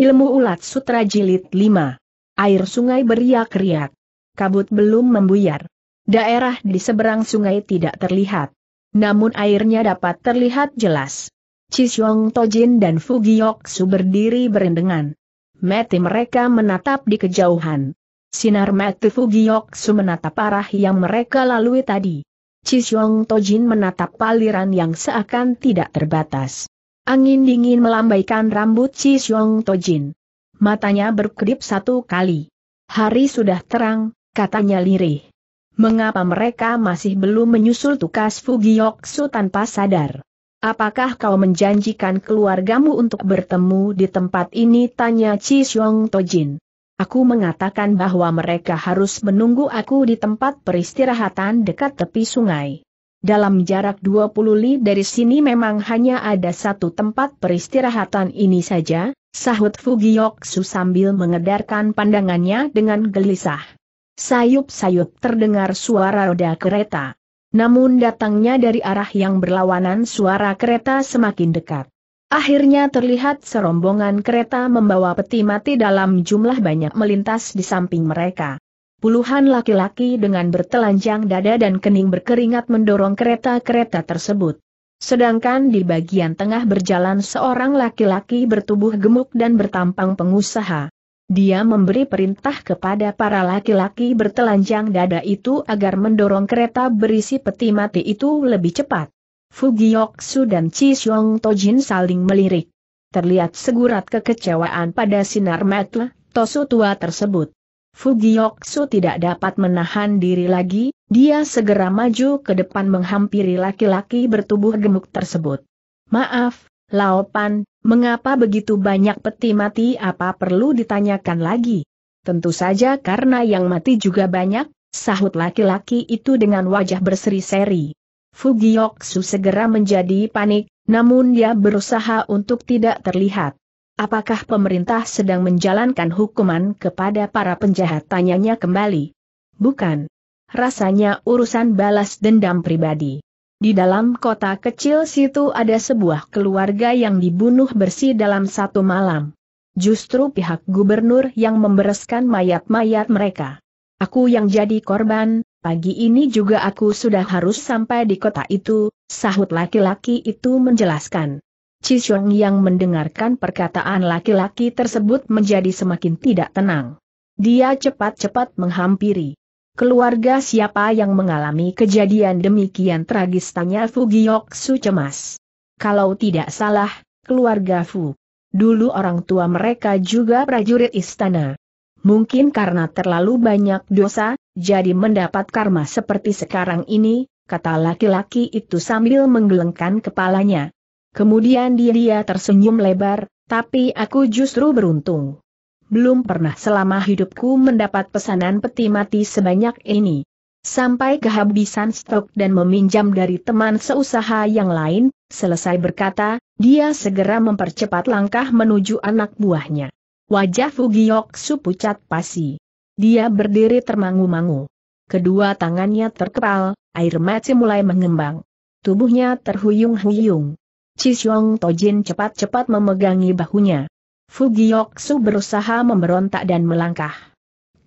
Ilmu ulat sutra jilid 5. Air sungai beriak-riak. Kabut belum membuyar. Daerah di seberang sungai tidak terlihat. Namun airnya dapat terlihat jelas. Chisyong Tojin dan Fugiyoksu berdiri berendengan. Mati mereka menatap di kejauhan. Sinar mati Fugiyoksu menatap arah yang mereka lalui tadi. Chisyong Tojin menatap aliran yang seakan tidak terbatas. Angin dingin melambaikan rambut Chi Xiong Tojin. Matanya berkedip satu kali. Hari sudah terang, katanya lirih. Mengapa mereka masih belum menyusul tukas Fugiyoksu tanpa sadar? Apakah kau menjanjikan keluargamu untuk bertemu di tempat ini? Tanya Chi Xiong Tojin. Aku mengatakan bahwa mereka harus menunggu aku di tempat peristirahatan dekat tepi sungai. Dalam jarak 20 li dari sini memang hanya ada satu tempat peristirahatan ini saja, sahut Fugiyoksu sambil mengedarkan pandangannya dengan gelisah. Sayup-sayup terdengar suara roda kereta. Namun datangnya dari arah yang berlawanan suara kereta semakin dekat. Akhirnya terlihat serombongan kereta membawa peti mati dalam jumlah banyak melintas di samping mereka. Puluhan laki-laki dengan bertelanjang dada dan kening berkeringat mendorong kereta-kereta tersebut. Sedangkan di bagian tengah berjalan seorang laki-laki bertubuh gemuk dan bertampang pengusaha. Dia memberi perintah kepada para laki-laki bertelanjang dada itu agar mendorong kereta berisi peti mati itu lebih cepat. Fugioksu dan Chisyong Tojin saling melirik. Terlihat segurat kekecewaan pada sinar mata Tosu tua tersebut. Fugioksu tidak dapat menahan diri lagi, dia segera maju ke depan menghampiri laki-laki bertubuh gemuk tersebut. Maaf, Laopan, mengapa begitu banyak peti mati apa perlu ditanyakan lagi? Tentu saja karena yang mati juga banyak, sahut laki-laki itu dengan wajah berseri-seri. Fugioksu segera menjadi panik, namun dia berusaha untuk tidak terlihat. Apakah pemerintah sedang menjalankan hukuman kepada para penjahat? Tanyanya kembali. Bukan. Rasanya urusan balas dendam pribadi. Di dalam kota kecil situ ada sebuah keluarga yang dibunuh bersih dalam satu malam. Justru pihak gubernur yang membereskan mayat-mayat mereka. Aku yang jadi korban, pagi ini juga aku sudah harus sampai di kota itu, sahut laki-laki itu menjelaskan. Cishong yang mendengarkan perkataan laki-laki tersebut menjadi semakin tidak tenang. Dia cepat-cepat menghampiri. Keluarga siapa yang mengalami kejadian demikian tragis tanya Fu Su cemas. Kalau tidak salah, keluarga Fu. Dulu orang tua mereka juga prajurit istana. Mungkin karena terlalu banyak dosa, jadi mendapat karma seperti sekarang ini, kata laki-laki itu sambil menggelengkan kepalanya. Kemudian dia tersenyum lebar, tapi aku justru beruntung. Belum pernah selama hidupku mendapat pesanan peti mati sebanyak ini. Sampai kehabisan stok dan meminjam dari teman seusaha yang lain, selesai berkata, dia segera mempercepat langkah menuju anak buahnya. Wajah Su pucat pasi. Dia berdiri termangu-mangu. Kedua tangannya terkepal, air mata mulai mengembang. Tubuhnya terhuyung-huyung. Chisyong Tojin cepat-cepat memegangi bahunya. Fugiyoksu berusaha memberontak dan melangkah.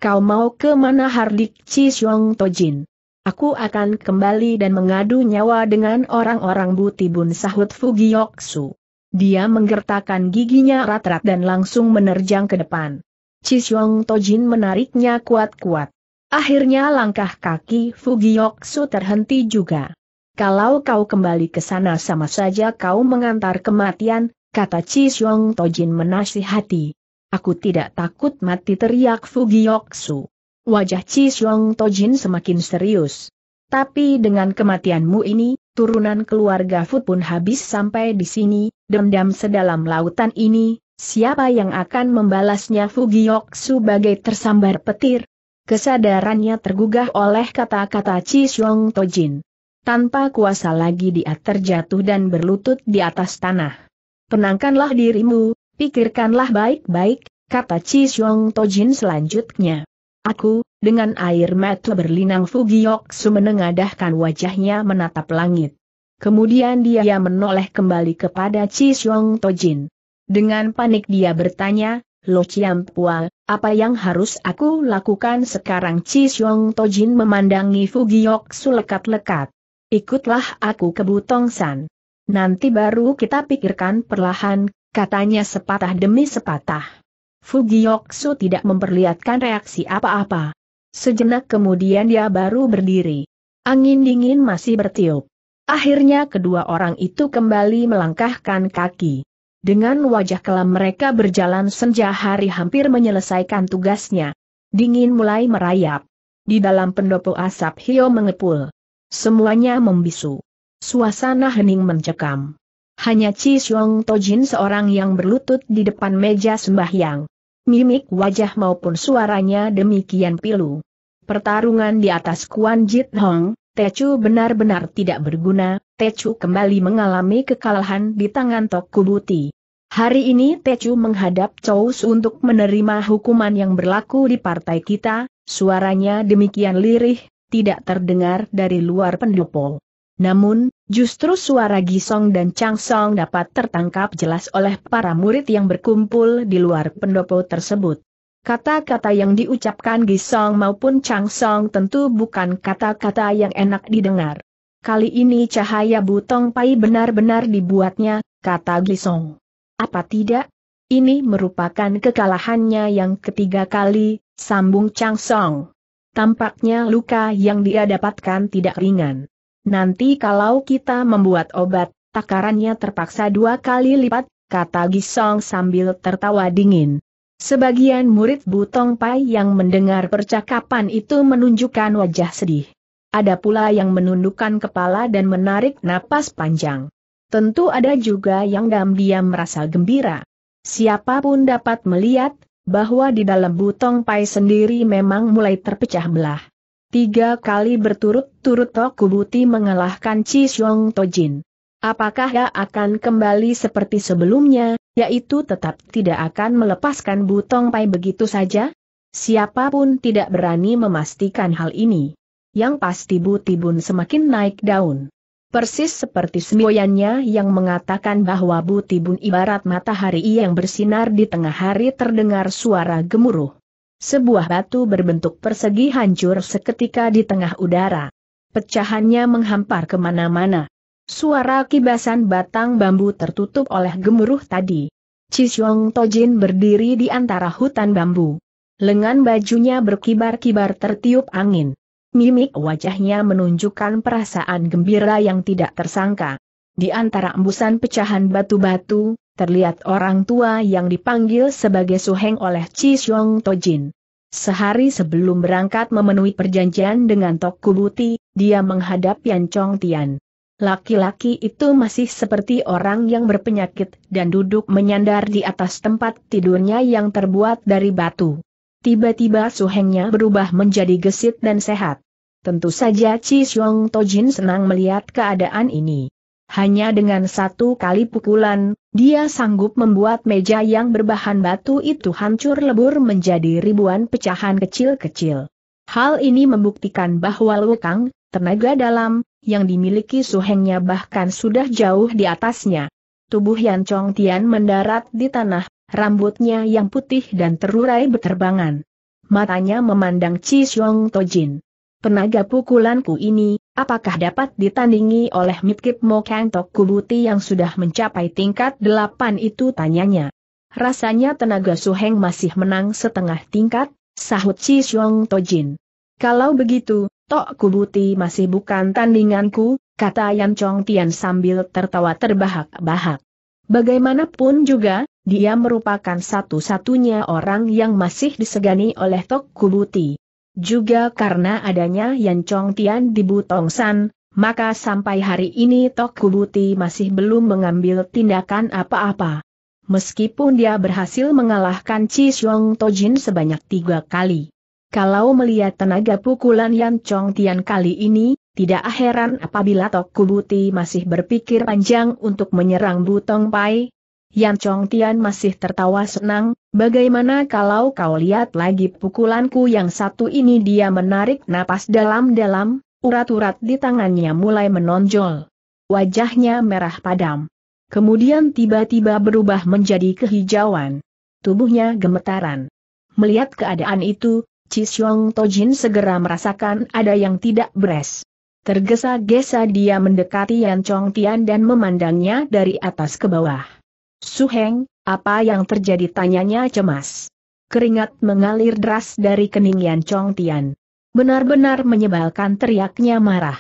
Kau mau ke mana Hardik Chisyong Tojin? Aku akan kembali dan mengadu nyawa dengan orang-orang Butibun sahut Fugiyoksu. Dia menggertakkan giginya rat-rat dan langsung menerjang ke depan. Chisyong Tojin menariknya kuat-kuat. Akhirnya langkah kaki Fugiyoksu terhenti juga kalau kau kembali ke sana sama saja kau mengantar kematian, kata Chi Xiong Tojin menasihati. Aku tidak takut mati teriak Fugiyoksu. Wajah Chi Xiong Tojin semakin serius. Tapi dengan kematianmu ini, turunan keluarga Fu pun habis sampai di sini, dendam sedalam lautan ini, siapa yang akan membalasnya Fugiok bagai tersambar petir? Kesadarannya tergugah oleh kata-kata Chi Xiong Tojin. Tanpa kuasa lagi dia terjatuh dan berlutut di atas tanah. Penangkanlah dirimu, pikirkanlah baik-baik, kata Chi Xiong Tojin selanjutnya. Aku, dengan air mata berlinang Su menengadahkan wajahnya menatap langit. Kemudian dia menoleh kembali kepada Chi Xiong Tojin. Dengan panik dia bertanya, Lo Chiam Pua, apa yang harus aku lakukan sekarang Chi Xiong Tojin memandangi Su lekat-lekat. Ikutlah aku ke Butongsan. Nanti baru kita pikirkan perlahan, katanya sepatah demi sepatah. Fugiyoksu tidak memperlihatkan reaksi apa-apa. Sejenak kemudian dia baru berdiri. Angin dingin masih bertiup. Akhirnya kedua orang itu kembali melangkahkan kaki. Dengan wajah kelam mereka berjalan senja hari hampir menyelesaikan tugasnya. Dingin mulai merayap. Di dalam pendopo asap Hio mengepul. Semuanya membisu. Suasana hening mencekam. Hanya Chi Xiong Tojin seorang yang berlutut di depan meja sembahyang. Mimik wajah maupun suaranya demikian pilu. Pertarungan di atas Kuan Jit Hong, Techu benar-benar tidak berguna, Techu kembali mengalami kekalahan di tangan Tok Kubuti. Hari ini Techu menghadap Chou untuk menerima hukuman yang berlaku di partai kita, suaranya demikian lirih, tidak terdengar dari luar pendopo. Namun, justru suara Gisong dan Chang Song dapat tertangkap jelas oleh para murid yang berkumpul di luar pendopo tersebut. Kata-kata yang diucapkan Gisong maupun Chang Song tentu bukan kata-kata yang enak didengar. Kali ini cahaya butong pai benar-benar dibuatnya, kata Gisong. Apa tidak? Ini merupakan kekalahannya yang ketiga kali, sambung Chang Song. Tampaknya luka yang dia dapatkan tidak ringan. Nanti kalau kita membuat obat, takarannya terpaksa dua kali lipat, kata Gisong sambil tertawa dingin. Sebagian murid Butong Pai yang mendengar percakapan itu menunjukkan wajah sedih. Ada pula yang menundukkan kepala dan menarik napas panjang. Tentu ada juga yang diam-diam merasa gembira. Siapapun dapat melihat, bahwa di dalam butong pai sendiri memang mulai terpecah belah. Tiga kali berturut-turut Tokubuti mengalahkan Chi Xiong Tojin. Apakah ia akan kembali seperti sebelumnya, yaitu tetap tidak akan melepaskan butong pai begitu saja? Siapapun tidak berani memastikan hal ini. Yang pasti Butibun semakin naik daun. Persis seperti semboyannya yang mengatakan bahwa butibun ibarat matahari yang bersinar di tengah hari terdengar suara gemuruh. Sebuah batu berbentuk persegi hancur seketika di tengah udara. Pecahannya menghampar kemana-mana. Suara kibasan batang bambu tertutup oleh gemuruh tadi. Cisyong Tojin berdiri di antara hutan bambu. Lengan bajunya berkibar-kibar tertiup angin. Mimik wajahnya menunjukkan perasaan gembira yang tidak tersangka. Di antara embusan pecahan batu-batu, terlihat orang tua yang dipanggil sebagai Suheng oleh Chi Xiong Tojin. Sehari sebelum berangkat memenuhi perjanjian dengan Tok Kubuti, dia menghadap Yan Chong Tian. Laki-laki itu masih seperti orang yang berpenyakit dan duduk menyandar di atas tempat tidurnya yang terbuat dari batu. Tiba-tiba suhengnya berubah menjadi gesit dan sehat. Tentu saja Chi Xiong Tojin senang melihat keadaan ini. Hanya dengan satu kali pukulan, dia sanggup membuat meja yang berbahan batu itu hancur lebur menjadi ribuan pecahan kecil-kecil. Hal ini membuktikan bahwa Lukang, tenaga dalam, yang dimiliki suhengnya bahkan sudah jauh di atasnya. Tubuh Yan Chong Tian mendarat di tanah, rambutnya yang putih dan terurai berterbangan. Matanya memandang Chi Xiong Tojin. Penaga pukulanku ini, apakah dapat ditandingi oleh Mitkip Mo Kang Tok Kubuti yang sudah mencapai tingkat delapan itu tanyanya. Rasanya tenaga Su Heng masih menang setengah tingkat, sahut Chi Xiong Tojin. Kalau begitu, Tok Kubuti masih bukan tandinganku, kata Yan Chong Tian sambil tertawa terbahak-bahak. Bagaimanapun juga, dia merupakan satu-satunya orang yang masih disegani oleh Tok Kubuti. Juga karena adanya Yan Chong Tian di Butong San, maka sampai hari ini Tok Kubuti masih belum mengambil tindakan apa-apa. Meskipun dia berhasil mengalahkan Chi Xiong Tojin sebanyak tiga kali. Kalau melihat tenaga pukulan Yan Chong Tian kali ini, tidak heran apabila Tok Kubuti masih berpikir panjang untuk menyerang Butong Pai, Yan Chong Tian masih tertawa senang, bagaimana kalau kau lihat lagi pukulanku yang satu ini dia menarik napas dalam-dalam, urat-urat di tangannya mulai menonjol. Wajahnya merah padam. Kemudian tiba-tiba berubah menjadi kehijauan. Tubuhnya gemetaran. Melihat keadaan itu, Cisyong Tojin segera merasakan ada yang tidak beres. Tergesa-gesa dia mendekati Yan Chong Tian dan memandangnya dari atas ke bawah. Suheng, apa yang terjadi tanyanya cemas. Keringat mengalir deras dari kening Yan Chong Tian. Benar-benar menyebalkan teriaknya marah.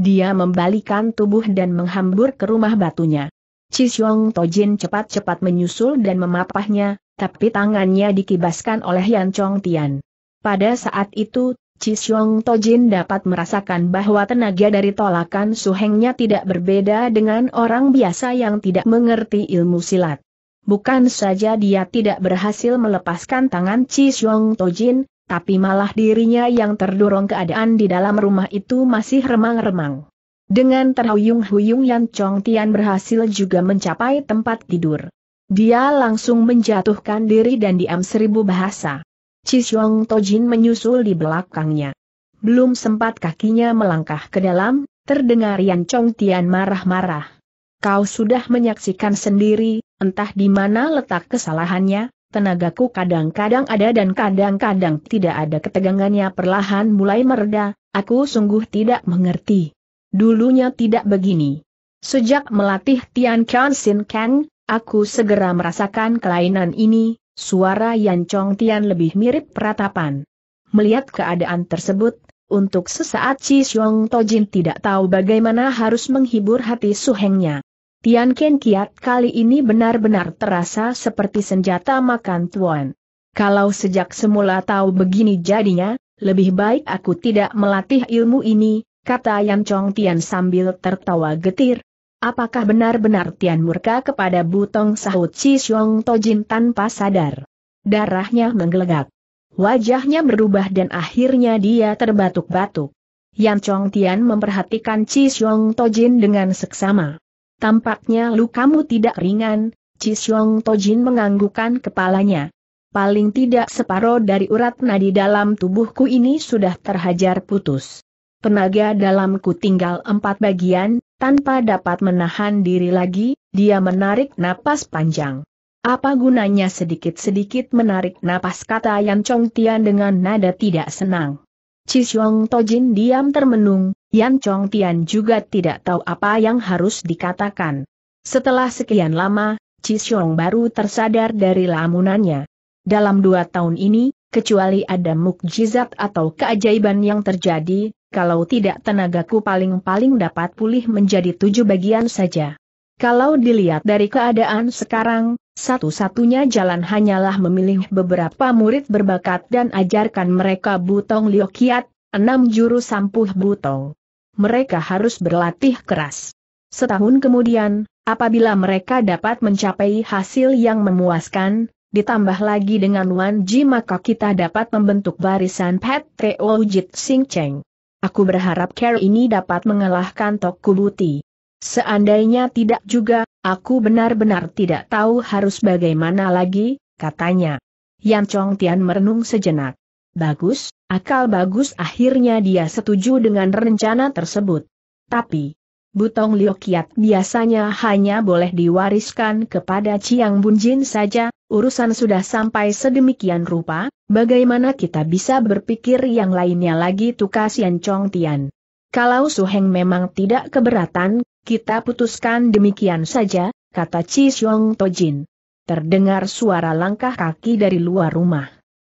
Dia membalikan tubuh dan menghambur ke rumah batunya. Cisyong Tojin cepat-cepat menyusul dan memapahnya, tapi tangannya dikibaskan oleh Yan Chong Tian. Pada saat itu, Chisyong Tojin dapat merasakan bahwa tenaga dari tolakan suhengnya tidak berbeda dengan orang biasa yang tidak mengerti ilmu silat. Bukan saja dia tidak berhasil melepaskan tangan Chisyong Tojin, tapi malah dirinya yang terdorong keadaan di dalam rumah itu masih remang-remang. Dengan terhuyung-huyung Yan Chong Tian berhasil juga mencapai tempat tidur. Dia langsung menjatuhkan diri dan diam seribu bahasa. Chisyong Tojin menyusul di belakangnya. Belum sempat kakinya melangkah ke dalam, terdengar Yan Chong Tian marah-marah. Kau sudah menyaksikan sendiri, entah di mana letak kesalahannya, tenagaku kadang-kadang ada dan kadang-kadang tidak ada ketegangannya perlahan mulai mereda, aku sungguh tidak mengerti. Dulunya tidak begini. Sejak melatih Tian Kian Sin Kang, aku segera merasakan kelainan ini, Suara Yan Chong Tian lebih mirip peratapan. Melihat keadaan tersebut, untuk sesaat Chi Xiong Tojin tidak tahu bagaimana harus menghibur hati suhengnya. Tian Ken Kiat kali ini benar-benar terasa seperti senjata makan tuan. Kalau sejak semula tahu begini jadinya, lebih baik aku tidak melatih ilmu ini, kata Yan Chong Tian sambil tertawa getir, Apakah benar-benar Tian murka kepada Butong sahut si Xiong Tojin tanpa sadar? Darahnya menggelegak. Wajahnya berubah dan akhirnya dia terbatuk-batuk. Yan Chong Tian memperhatikan Si Xiong Tojin dengan seksama. Tampaknya lukamu tidak ringan, Si Xiong Tojin menganggukkan kepalanya. Paling tidak separoh dari urat nadi dalam tubuhku ini sudah terhajar putus. Tenaga dalamku tinggal empat bagian, tanpa dapat menahan diri lagi, dia menarik napas panjang. Apa gunanya sedikit-sedikit menarik napas kata Yan Chong Tian dengan nada tidak senang. Cisyong Tojin diam termenung, Yan Chong Tian juga tidak tahu apa yang harus dikatakan. Setelah sekian lama, Cisyong baru tersadar dari lamunannya. Dalam dua tahun ini, kecuali ada mukjizat atau keajaiban yang terjadi, kalau tidak tenagaku paling-paling dapat pulih menjadi tujuh bagian saja. Kalau dilihat dari keadaan sekarang, satu-satunya jalan hanyalah memilih beberapa murid berbakat dan ajarkan mereka butong liokiat, enam juru sampuh butong. Mereka harus berlatih keras. Setahun kemudian, apabila mereka dapat mencapai hasil yang memuaskan, Ditambah lagi dengan Wan Ji maka kita dapat membentuk barisan pet Teo Jit Sing Cheng. Aku berharap care ini dapat mengalahkan Tok Kubuti. Seandainya tidak juga, aku benar-benar tidak tahu harus bagaimana lagi, katanya. Yan Chong Tian merenung sejenak. Bagus, akal bagus akhirnya dia setuju dengan rencana tersebut. Tapi, Butong Liokiat biasanya hanya boleh diwariskan kepada Chiang Bunjin saja, urusan sudah sampai sedemikian rupa, bagaimana kita bisa berpikir yang lainnya lagi tukas Yan Chong Tian. Kalau Suheng memang tidak keberatan, kita putuskan demikian saja, kata Chi Xiong Tojin. Terdengar suara langkah kaki dari luar rumah.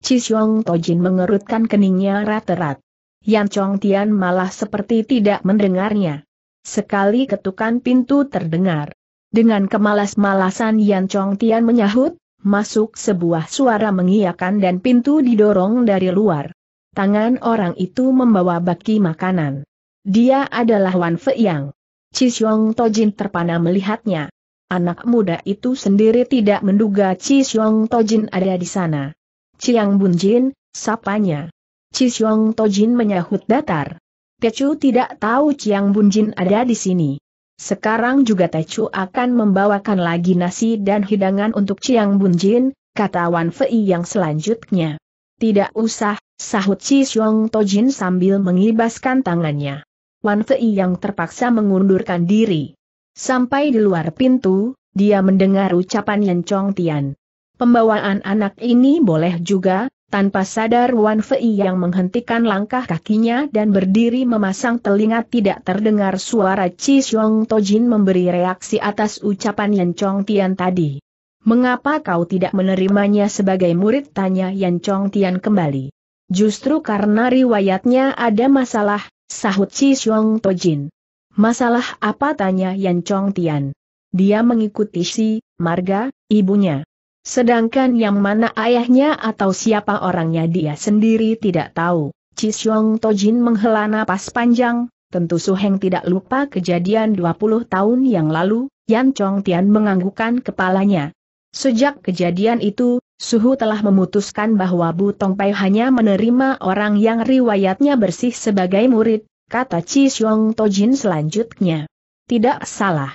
Chi Xiong Tojin mengerutkan keningnya rat-rat. Yan Chong Tian malah seperti tidak mendengarnya. Sekali ketukan pintu terdengar. Dengan kemalas-malasan Yan Chong Tian menyahut, masuk sebuah suara mengiakan dan pintu didorong dari luar. Tangan orang itu membawa baki makanan. Dia adalah Wan Fei Yang. Cisyong Tojin terpana melihatnya. Anak muda itu sendiri tidak menduga Cisyong Tojin ada di sana. Chiang Bunjin, sapanya. Cisyong Tojin menyahut datar. Tecu tidak tahu Ciang Bunjin ada di sini. Sekarang juga Tecu akan membawakan lagi nasi dan hidangan untuk Ciang Bunjin, kata Wan Fei yang selanjutnya. Tidak usah, sahut Chi Xiong Tojin sambil mengibaskan tangannya. Wan Fei yang terpaksa mengundurkan diri. Sampai di luar pintu, dia mendengar ucapan Yen Chong Tian. Pembawaan anak ini boleh juga, tanpa sadar Wan Fei yang menghentikan langkah kakinya dan berdiri memasang telinga tidak terdengar suara Chi Xiong Tojin memberi reaksi atas ucapan Yan Chong Tian tadi. Mengapa kau tidak menerimanya sebagai murid? Tanya Yan Chong Tian kembali. Justru karena riwayatnya ada masalah, sahut Chi Xiong Tojin. Masalah apa? Tanya Yan Chong Tian. Dia mengikuti si, Marga, ibunya. Sedangkan yang mana ayahnya atau siapa orangnya dia sendiri tidak tahu. Cisyong Tojin menghela napas panjang, tentu Suheng tidak lupa kejadian 20 tahun yang lalu, Yan Chong Tian menganggukkan kepalanya. Sejak kejadian itu, Suhu telah memutuskan bahwa Bu Tong Pai hanya menerima orang yang riwayatnya bersih sebagai murid, kata Cisyong Tojin selanjutnya. Tidak salah.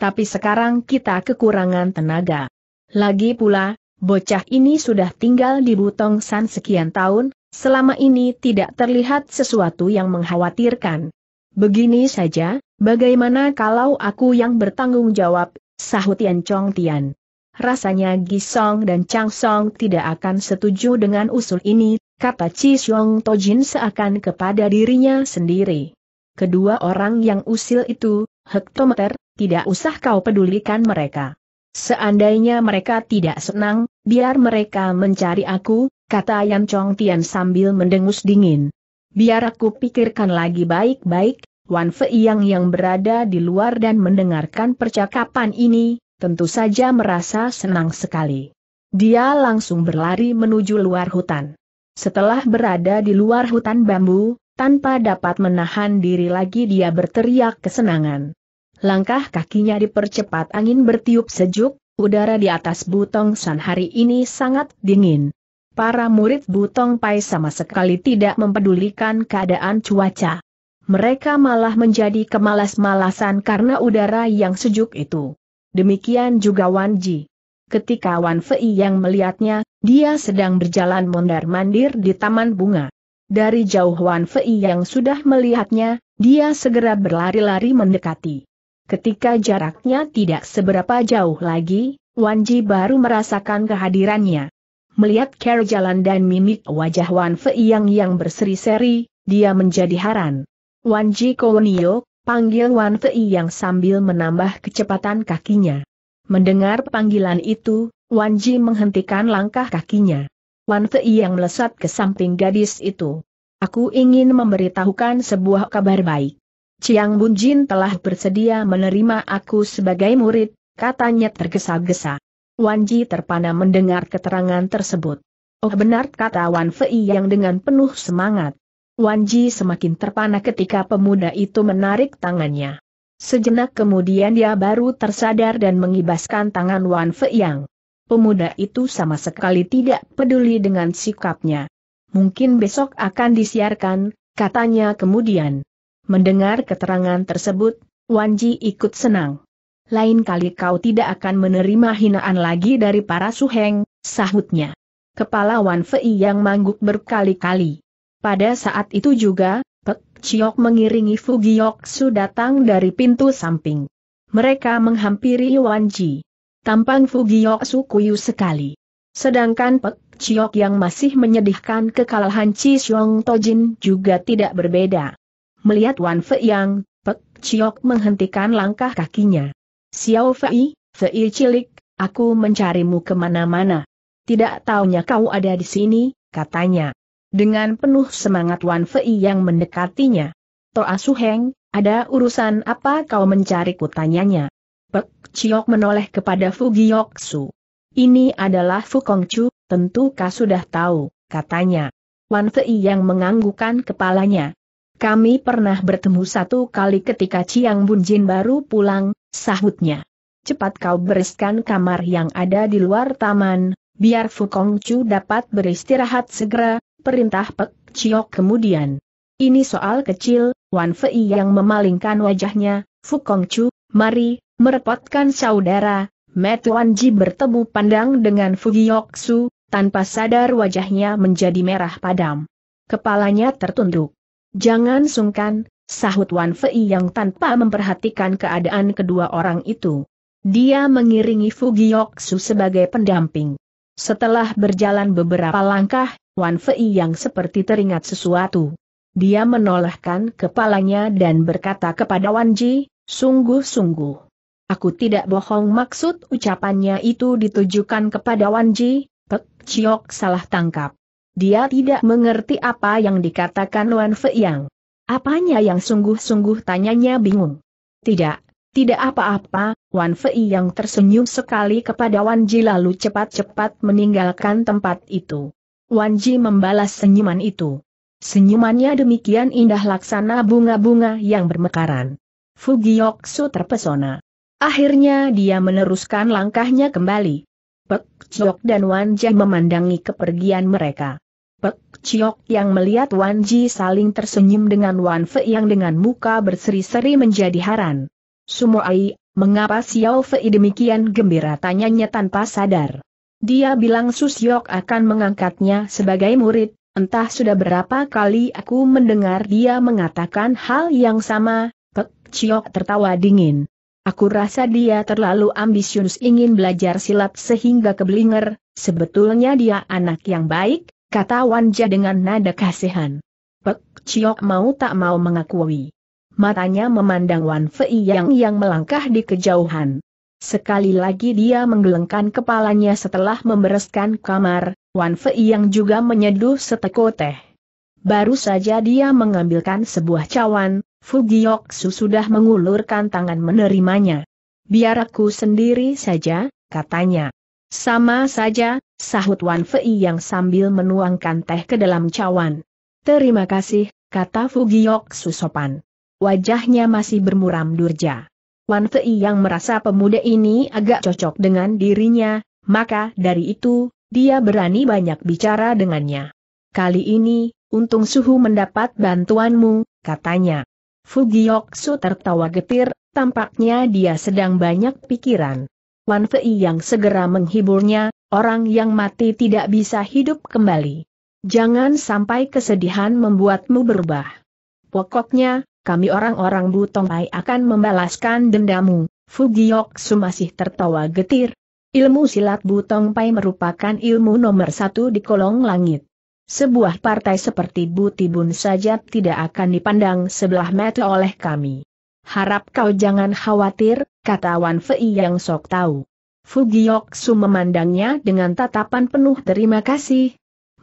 Tapi sekarang kita kekurangan tenaga. Lagi pula, bocah ini sudah tinggal di Butong San sekian tahun, selama ini tidak terlihat sesuatu yang mengkhawatirkan. Begini saja, bagaimana kalau aku yang bertanggung jawab, sahut Yan Chong Tian. Rasanya Gisong dan Chang Song tidak akan setuju dengan usul ini, kata Chi Xiong Tojin seakan kepada dirinya sendiri. Kedua orang yang usil itu, hektometer, tidak usah kau pedulikan mereka. Seandainya mereka tidak senang, biar mereka mencari aku, kata Yan Chong Tian sambil mendengus dingin. Biar aku pikirkan lagi baik-baik, Wan Fei yang yang berada di luar dan mendengarkan percakapan ini, tentu saja merasa senang sekali. Dia langsung berlari menuju luar hutan. Setelah berada di luar hutan bambu, tanpa dapat menahan diri lagi dia berteriak kesenangan. Langkah kakinya dipercepat angin bertiup sejuk, udara di atas Butong San hari ini sangat dingin. Para murid Butong Pai sama sekali tidak mempedulikan keadaan cuaca. Mereka malah menjadi kemalas-malasan karena udara yang sejuk itu. Demikian juga Wan Ji. Ketika Wan Fei yang melihatnya, dia sedang berjalan mondar-mandir di taman bunga. Dari jauh Wan Fei yang sudah melihatnya, dia segera berlari-lari mendekati. Ketika jaraknya tidak seberapa jauh lagi, Wan Ji baru merasakan kehadirannya. Melihat care jalan dan mimik wajah Wan Fei yang yang berseri-seri, dia menjadi heran. Wan Ji Kowenio, panggil Wan Fei yang sambil menambah kecepatan kakinya. Mendengar panggilan itu, Wan Ji menghentikan langkah kakinya. Wan Fei yang melesat ke samping gadis itu. Aku ingin memberitahukan sebuah kabar baik. Ciang Bunjin telah bersedia menerima aku sebagai murid, katanya tergesa-gesa. Wanji terpana mendengar keterangan tersebut. Oh benar kata Wan Fei yang dengan penuh semangat. Wanji semakin terpana ketika pemuda itu menarik tangannya. Sejenak kemudian dia baru tersadar dan mengibaskan tangan Wan Fei yang. Pemuda itu sama sekali tidak peduli dengan sikapnya. Mungkin besok akan disiarkan, katanya kemudian. Mendengar keterangan tersebut, Wan Ji ikut senang. Lain kali kau tidak akan menerima hinaan lagi dari para suheng, sahutnya. Kepala Wan Fei yang mangguk berkali-kali. Pada saat itu juga, Pek Chiok mengiringi Fugioksu datang dari pintu samping. Mereka menghampiri Wan Ji. Tampang Fugioksu kuyu sekali. Sedangkan Pek Chiok yang masih menyedihkan kekalahan Chi Xiong Tojin juga tidak berbeda. Melihat Wan Fei Yang, Pek Chiok menghentikan langkah kakinya. Xiao Fei, Fei cilik, aku mencarimu kemana-mana. Tidak taunya kau ada di sini, katanya. Dengan penuh semangat Wan Fei yang mendekatinya. Toa Su Heng, ada urusan apa kau mencariku tanyanya. Pek Chiok menoleh kepada Giok Su. Ini adalah Fu Kong Chu, tentu kau sudah tahu, katanya. Wan Fei yang menganggukan kepalanya. Kami pernah bertemu satu kali ketika Ciang Bunjin baru pulang, sahutnya. Cepat kau bereskan kamar yang ada di luar taman, biar Fukong Chu dapat beristirahat segera, perintah Pek Chiok kemudian. Ini soal kecil, Wan Fei yang memalingkan wajahnya, Fukong Chu, mari, merepotkan saudara, Wan Ji bertemu pandang dengan Fugiok Su, tanpa sadar wajahnya menjadi merah padam. Kepalanya tertunduk. Jangan sungkan, sahut Wan Fei yang tanpa memperhatikan keadaan kedua orang itu. Dia mengiringi Fugiyoksu sebagai pendamping. Setelah berjalan beberapa langkah, Wan Fei yang seperti teringat sesuatu. Dia menolehkan kepalanya dan berkata kepada Wan Ji, sungguh-sungguh. Aku tidak bohong maksud ucapannya itu ditujukan kepada Wan Ji, Pek Chiok salah tangkap dia tidak mengerti apa yang dikatakan Wan yang, Apanya yang sungguh-sungguh tanyanya bingung. Tidak, tidak apa-apa, Wan Fei yang tersenyum sekali kepada Wan Ji lalu cepat-cepat meninggalkan tempat itu. Wan Ji membalas senyuman itu. Senyumannya demikian indah laksana bunga-bunga yang bermekaran. Fugioksu terpesona. Akhirnya dia meneruskan langkahnya kembali. Pek Chok dan Wan Jai memandangi kepergian mereka. Pek Chiok yang melihat Wan Ji saling tersenyum dengan Wan Fe yang dengan muka berseri-seri menjadi haran. Sumoai, mengapa Xiao Fei demikian gembira tanyanya tanpa sadar. Dia bilang Susyok akan mengangkatnya sebagai murid, entah sudah berapa kali aku mendengar dia mengatakan hal yang sama, Pek Chiok tertawa dingin. Aku rasa dia terlalu ambisius ingin belajar silat sehingga keblinger, sebetulnya dia anak yang baik, kata Wanja dengan nada kasihan. Pek Chiok mau tak mau mengakui. Matanya memandang Wan Fei yang yang melangkah di kejauhan. Sekali lagi dia menggelengkan kepalanya setelah membereskan kamar, Wan Fei yang juga menyeduh seteko teh. Baru saja dia mengambilkan sebuah cawan, Fugioksu sudah mengulurkan tangan menerimanya. Biar aku sendiri saja, katanya. Sama saja, sahut Wan Fei yang sambil menuangkan teh ke dalam cawan. Terima kasih, kata Fugiok susopan. Wajahnya masih bermuram durja. Wan Fei yang merasa pemuda ini agak cocok dengan dirinya, maka dari itu, dia berani banyak bicara dengannya. Kali ini, untung Suhu mendapat bantuanmu, katanya. Fugiok Su tertawa getir, tampaknya dia sedang banyak pikiran. Wan Fei yang segera menghiburnya, orang yang mati tidak bisa hidup kembali. Jangan sampai kesedihan membuatmu berubah. Pokoknya, kami orang-orang Butong Pai akan membalaskan dendamu. Su masih tertawa getir. Ilmu silat Butong Pai merupakan ilmu nomor satu di kolong langit. Sebuah partai seperti Butibun saja tidak akan dipandang sebelah mata oleh kami. Harap kau jangan khawatir, kata Wan Fei yang sok tahu. Fu Su memandangnya dengan tatapan penuh terima kasih.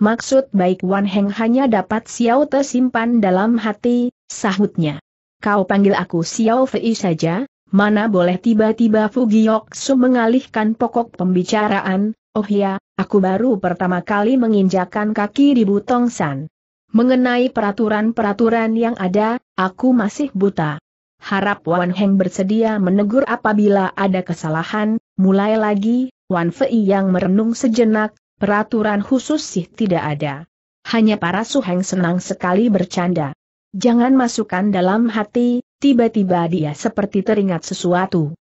Maksud baik Wan Heng hanya dapat Xiao Te simpan dalam hati, sahutnya. Kau panggil aku Xiao Fei saja, mana boleh tiba-tiba Fu Su mengalihkan pokok pembicaraan, oh ya, aku baru pertama kali menginjakan kaki di Butongsan. Mengenai peraturan-peraturan yang ada, aku masih buta. Harap Wan Heng bersedia menegur apabila ada kesalahan, mulai lagi, Wan Fei yang merenung sejenak, peraturan khusus sih tidak ada. Hanya para suheng senang sekali bercanda. Jangan masukkan dalam hati, tiba-tiba dia seperti teringat sesuatu.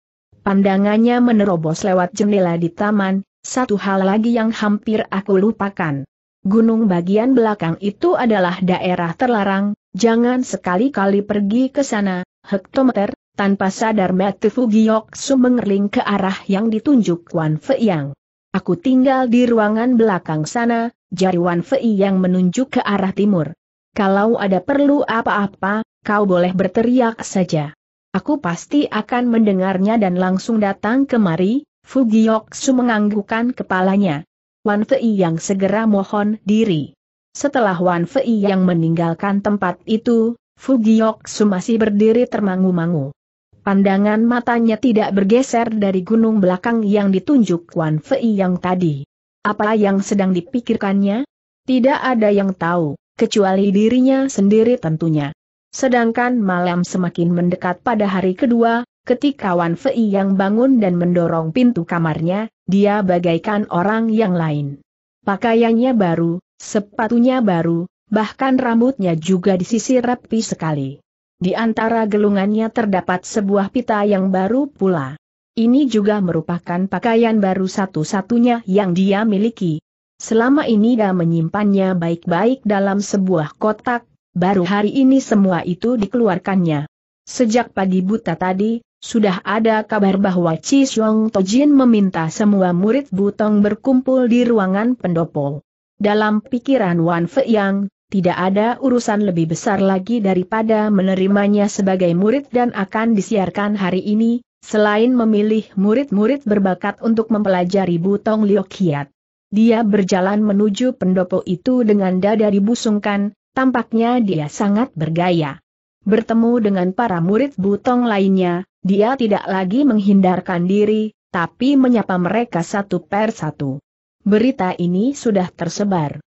Pandangannya menerobos lewat jendela di taman, satu hal lagi yang hampir aku lupakan. Gunung bagian belakang itu adalah daerah terlarang, jangan sekali-kali pergi ke sana, hektometer, tanpa sadar mati Fugiyok mengerling ke arah yang ditunjuk Wan Fei Yang. Aku tinggal di ruangan belakang sana, jari Wan Fei Yang menunjuk ke arah timur. Kalau ada perlu apa-apa, kau boleh berteriak saja. Aku pasti akan mendengarnya dan langsung datang kemari, Fugioksu menganggukkan kepalanya. Wan Fei Yang segera mohon diri. Setelah Wan Fei yang meninggalkan tempat itu, Su masih berdiri termangu-mangu. Pandangan matanya tidak bergeser dari gunung belakang yang ditunjuk Wan Fei yang tadi. Apa yang sedang dipikirkannya? Tidak ada yang tahu, kecuali dirinya sendiri tentunya. Sedangkan malam semakin mendekat pada hari kedua, ketika Wan Fei yang bangun dan mendorong pintu kamarnya, dia bagaikan orang yang lain. Pakaiannya baru, sepatunya baru, bahkan rambutnya juga disisir rapi sekali. Di antara gelungannya terdapat sebuah pita yang baru pula. Ini juga merupakan pakaian baru satu-satunya yang dia miliki. Selama ini dia menyimpannya baik-baik dalam sebuah kotak, baru hari ini semua itu dikeluarkannya. Sejak pagi buta tadi, sudah ada kabar bahwa Chi Xiong Tojin meminta semua murid Butong berkumpul di ruangan pendopo. Dalam pikiran Wan Fei Yang, tidak ada urusan lebih besar lagi daripada menerimanya sebagai murid dan akan disiarkan hari ini, selain memilih murid-murid berbakat untuk mempelajari Butong Liokiat. Dia berjalan menuju pendopo itu dengan dada dibusungkan, tampaknya dia sangat bergaya. Bertemu dengan para murid Butong lainnya, dia tidak lagi menghindarkan diri, tapi menyapa mereka satu per satu. Berita ini sudah tersebar.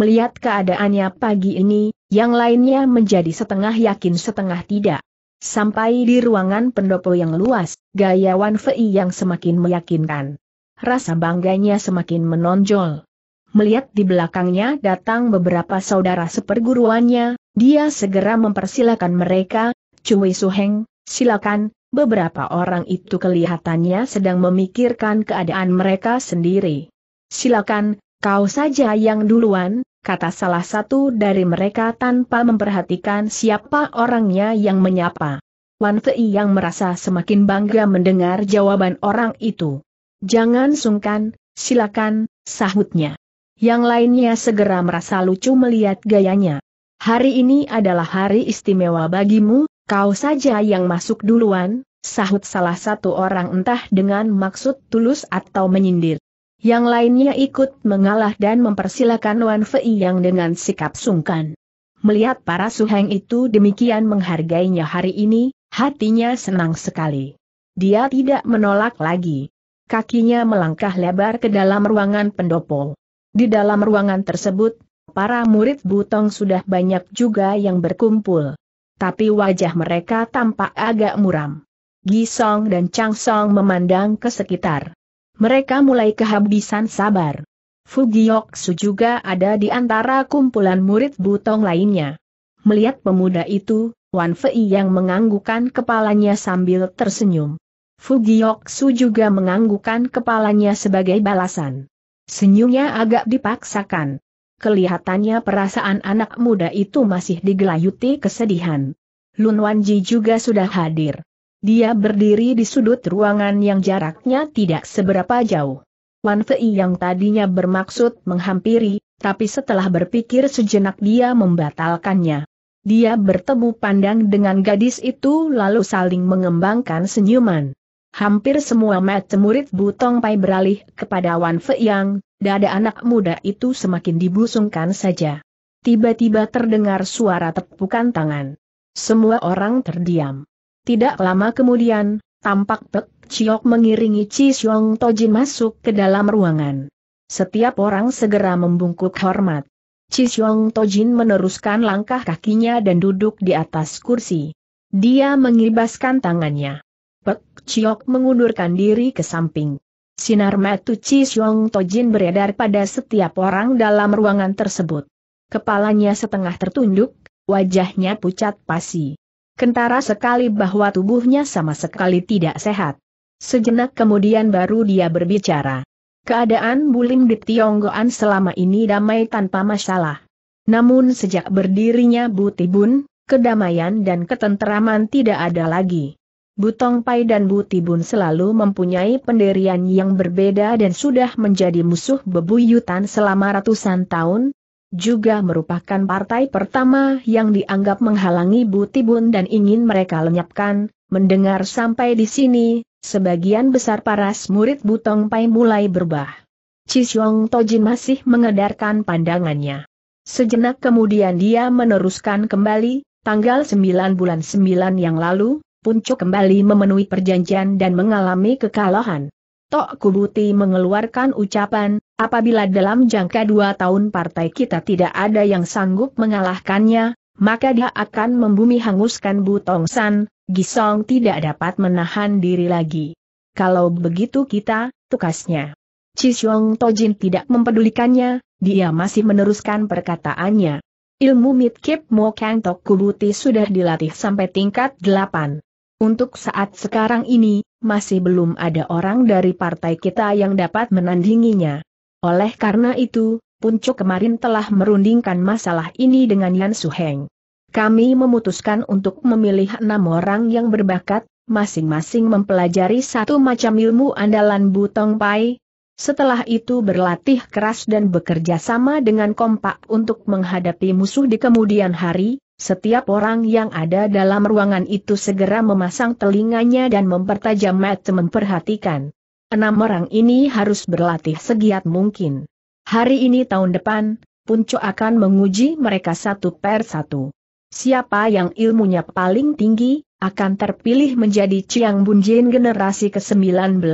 Melihat keadaannya pagi ini, yang lainnya menjadi setengah yakin setengah tidak. Sampai di ruangan pendopo yang luas, gaya Wan Fei yang semakin meyakinkan. Rasa bangganya semakin menonjol. Melihat di belakangnya datang beberapa saudara seperguruannya, dia segera mempersilahkan mereka, Cui Suheng, silakan, beberapa orang itu kelihatannya sedang memikirkan keadaan mereka sendiri. Silakan, kau saja yang duluan, kata salah satu dari mereka tanpa memperhatikan siapa orangnya yang menyapa. Wan Fei yang merasa semakin bangga mendengar jawaban orang itu. Jangan sungkan, silakan, sahutnya. Yang lainnya segera merasa lucu melihat gayanya. Hari ini adalah hari istimewa bagimu, kau saja yang masuk duluan, sahut salah satu orang entah dengan maksud tulus atau menyindir. Yang lainnya ikut mengalah dan mempersilahkan Wan Fei yang dengan sikap sungkan. Melihat para suheng itu demikian menghargainya hari ini, hatinya senang sekali. Dia tidak menolak lagi. Kakinya melangkah lebar ke dalam ruangan pendopo. Di dalam ruangan tersebut, para murid Butong sudah banyak juga yang berkumpul. Tapi wajah mereka tampak agak muram. Gisong dan Chang Song memandang ke sekitar. Mereka mulai kehabisan sabar. Fugioksu juga ada di antara kumpulan murid butong lainnya. Melihat pemuda itu, Wan Fei yang menganggukan kepalanya sambil tersenyum. Fugioksu juga menganggukan kepalanya sebagai balasan. Senyumnya agak dipaksakan. Kelihatannya perasaan anak muda itu masih digelayuti kesedihan. Lun Wanji juga sudah hadir. Dia berdiri di sudut ruangan yang jaraknya tidak seberapa jauh. Wan Fei yang tadinya bermaksud menghampiri, tapi setelah berpikir sejenak dia membatalkannya. Dia bertemu pandang dengan gadis itu lalu saling mengembangkan senyuman. Hampir semua mata murid Butong Pai beralih kepada Wan Fei yang, dada anak muda itu semakin dibusungkan saja. Tiba-tiba terdengar suara tepukan tangan. Semua orang terdiam. Tidak lama kemudian, tampak Pek Chiok mengiringi Chi Xiong Tojin masuk ke dalam ruangan. Setiap orang segera membungkuk hormat. Chi Xiong Tojin meneruskan langkah kakinya dan duduk di atas kursi. Dia mengibaskan tangannya. Pek Chiok mengundurkan diri ke samping. Sinar metu Chi Xiong Tojin beredar pada setiap orang dalam ruangan tersebut. Kepalanya setengah tertunduk, wajahnya pucat pasi. Kentara sekali bahwa tubuhnya sama sekali tidak sehat. Sejenak kemudian baru dia berbicara. Keadaan Bulim di Tionggoan selama ini damai tanpa masalah. Namun sejak berdirinya Butibun, kedamaian dan ketenteraman tidak ada lagi. Butong Pai dan Butibun selalu mempunyai pendirian yang berbeda dan sudah menjadi musuh bebuyutan selama ratusan tahun, juga merupakan partai pertama yang dianggap menghalangi Butibun dan ingin mereka lenyapkan, mendengar sampai di sini, sebagian besar paras murid Butong Pai mulai berbah. Cisyong Tojin masih mengedarkan pandangannya. Sejenak kemudian dia meneruskan kembali, tanggal 9 bulan 9 yang lalu, Puncu kembali memenuhi perjanjian dan mengalami kekalahan. Tok Kubuti mengeluarkan ucapan, apabila dalam jangka dua tahun partai kita tidak ada yang sanggup mengalahkannya, maka dia akan membumi hanguskan Butong San, Gisong tidak dapat menahan diri lagi. Kalau begitu kita, tukasnya. Cisyong Tojin tidak mempedulikannya, dia masih meneruskan perkataannya. Ilmu Mitkip Mo Kang Tok Kubuti sudah dilatih sampai tingkat 8. Untuk saat sekarang ini, masih belum ada orang dari partai kita yang dapat menandinginya. Oleh karena itu, Puncuk kemarin telah merundingkan masalah ini dengan Yan Suheng. Kami memutuskan untuk memilih enam orang yang berbakat, masing-masing mempelajari satu macam ilmu andalan Butong Pai, setelah itu berlatih keras dan bekerja sama dengan kompak untuk menghadapi musuh di kemudian hari, setiap orang yang ada dalam ruangan itu segera memasang telinganya dan mempertajam mata memperhatikan. Enam orang ini harus berlatih segiat mungkin. Hari ini tahun depan, Punco akan menguji mereka satu per satu. Siapa yang ilmunya paling tinggi, akan terpilih menjadi Chiang Bunjin generasi ke-19,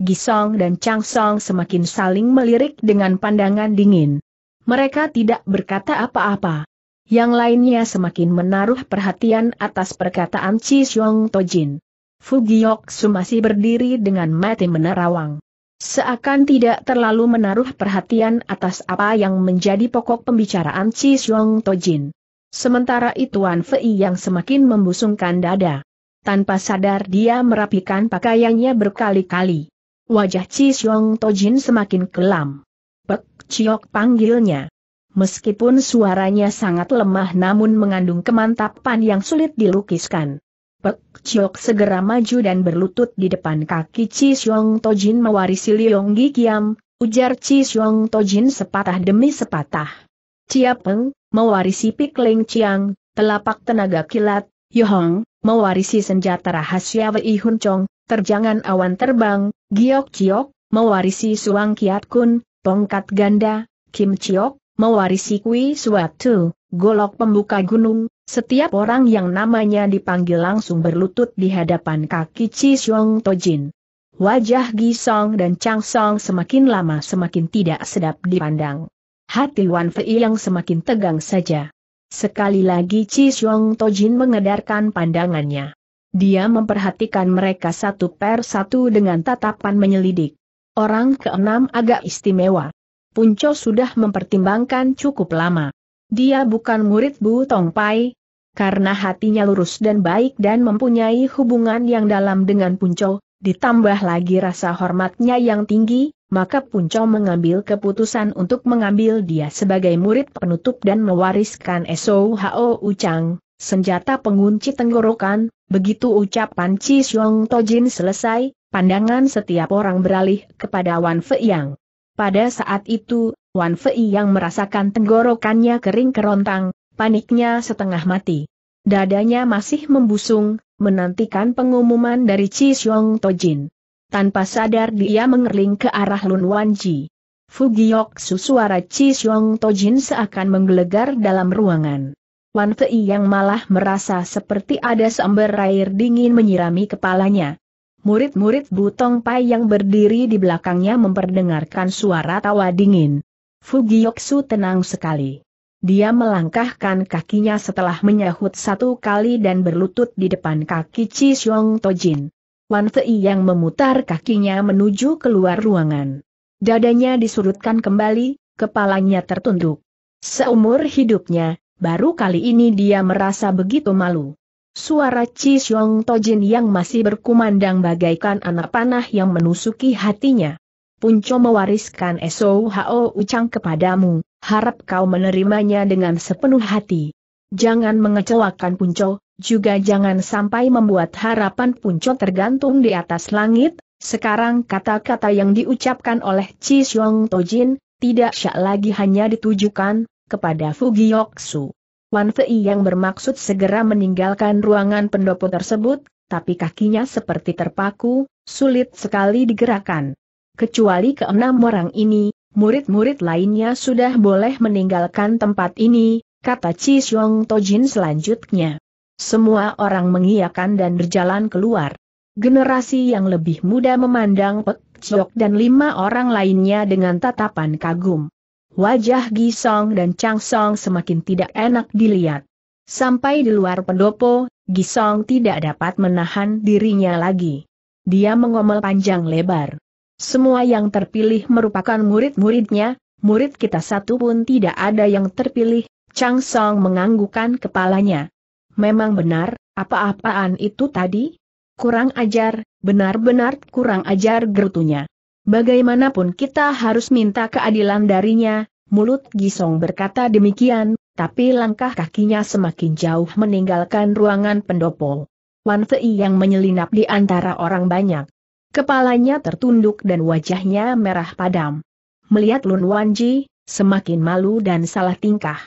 Gisong dan Chang Song semakin saling melirik dengan pandangan dingin. Mereka tidak berkata apa-apa. Yang lainnya semakin menaruh perhatian atas perkataan Chi Xiong Tojin. Fugiok Su masih berdiri dengan mati menerawang. Seakan tidak terlalu menaruh perhatian atas apa yang menjadi pokok pembicaraan Chi Xiong Tojin. Sementara itu Wan Fei yang semakin membusungkan dada. Tanpa sadar dia merapikan pakaiannya berkali-kali. Wajah Chi Xiong Tojin semakin kelam. Pek Chiok panggilnya. Meskipun suaranya sangat lemah namun mengandung kemantapan yang sulit dilukiskan. Pek Chiok segera maju dan berlutut di depan kaki Chi Xiong Tojin mewarisi Liong Gi Kiam, ujar Chi Xiong Tojin sepatah demi sepatah. Chia Peng, mewarisi Pik Ling Chiang, telapak tenaga kilat, Yohong, mewarisi senjata rahasia Wei Hun Chong, terjangan awan terbang, Giok Chiok, mewarisi Suang Kiat Kun, tongkat ganda, Kim Chiok, mewarisi Kui Suatu, golok pembuka gunung, setiap orang yang namanya dipanggil langsung berlutut di hadapan kaki Chi Xiong Tojin. Wajah Gisong dan Chang Song semakin lama semakin tidak sedap dipandang. Hati Wan Fei yang semakin tegang saja. Sekali lagi Chi Xiong Tojin mengedarkan pandangannya. Dia memperhatikan mereka satu per satu dengan tatapan menyelidik. Orang keenam agak istimewa. Punco sudah mempertimbangkan cukup lama. Dia bukan murid Bu Tong Pai, karena hatinya lurus dan baik dan mempunyai hubungan yang dalam dengan Punco, ditambah lagi rasa hormatnya yang tinggi, maka Punco mengambil keputusan untuk mengambil dia sebagai murid penutup dan mewariskan SOHO Ucang senjata pengunci tenggorokan, begitu ucapan Chi Xiong Tojin selesai, pandangan setiap orang beralih kepada Wan Fei Yang. Pada saat itu, Wan Fei Yang merasakan tenggorokannya kering kerontang, paniknya setengah mati. Dadanya masih membusung, menantikan pengumuman dari Chi Xiong Tojin. Tanpa sadar dia mengerling ke arah Lun Wan Ji. Fugiok suara Chi Xiong Tojin seakan menggelegar dalam ruangan. Wan Fei yang malah merasa seperti ada seember air dingin menyirami kepalanya. Murid-murid Butong Pai yang berdiri di belakangnya memperdengarkan suara tawa dingin. Fugiyoksu tenang sekali. Dia melangkahkan kakinya setelah menyahut satu kali dan berlutut di depan kaki Chi Xiong Tojin. Wan Fei yang memutar kakinya menuju keluar ruangan. Dadanya disurutkan kembali, kepalanya tertunduk. Seumur hidupnya, baru kali ini dia merasa begitu malu. Suara Chi Xiong Tojin yang masih berkumandang bagaikan anak panah yang menusuki hatinya. Punco mewariskan SOHO Ucang kepadamu, harap kau menerimanya dengan sepenuh hati. Jangan mengecewakan Punco, juga jangan sampai membuat harapan Punco tergantung di atas langit. Sekarang kata-kata yang diucapkan oleh Chi Xiong Tojin, tidak syak lagi hanya ditujukan kepada Fugiyoksu. Wan Fei yang bermaksud segera meninggalkan ruangan pendopo tersebut, tapi kakinya seperti terpaku, sulit sekali digerakkan. Kecuali keenam orang ini, murid-murid lainnya sudah boleh meninggalkan tempat ini, kata Chi Xiong Tojin selanjutnya. Semua orang mengiyakan dan berjalan keluar. Generasi yang lebih muda memandang Pek Ciok dan lima orang lainnya dengan tatapan kagum. Wajah Gisong dan Chang Song semakin tidak enak dilihat. Sampai di luar pendopo, Gisong tidak dapat menahan dirinya lagi. Dia mengomel panjang lebar. Semua yang terpilih merupakan murid-muridnya, murid kita satu pun tidak ada yang terpilih, Chang Song menganggukan kepalanya. Memang benar, apa-apaan itu tadi? Kurang ajar, benar-benar kurang ajar gerutunya. Bagaimanapun kita harus minta keadilan darinya, mulut Gisong berkata demikian, tapi langkah kakinya semakin jauh meninggalkan ruangan pendopo. Wan Fei yang menyelinap di antara orang banyak. Kepalanya tertunduk dan wajahnya merah padam. Melihat Lun Wanji, semakin malu dan salah tingkah.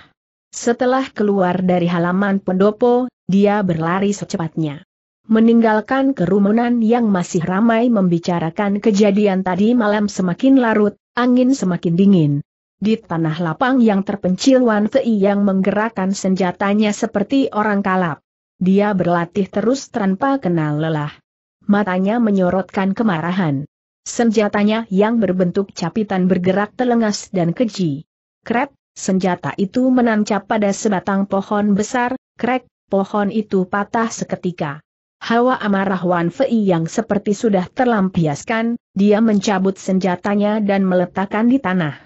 Setelah keluar dari halaman pendopo, dia berlari secepatnya. Meninggalkan kerumunan yang masih ramai membicarakan kejadian tadi malam semakin larut, angin semakin dingin. Di tanah lapang yang terpencil Wan Fei yang menggerakkan senjatanya seperti orang kalap. Dia berlatih terus tanpa kenal lelah. Matanya menyorotkan kemarahan. Senjatanya yang berbentuk capitan bergerak telengas dan keji. Krep, senjata itu menancap pada sebatang pohon besar, krek, pohon itu patah seketika. Hawa amarah Wan Fei yang seperti sudah terlampiaskan, dia mencabut senjatanya dan meletakkan di tanah.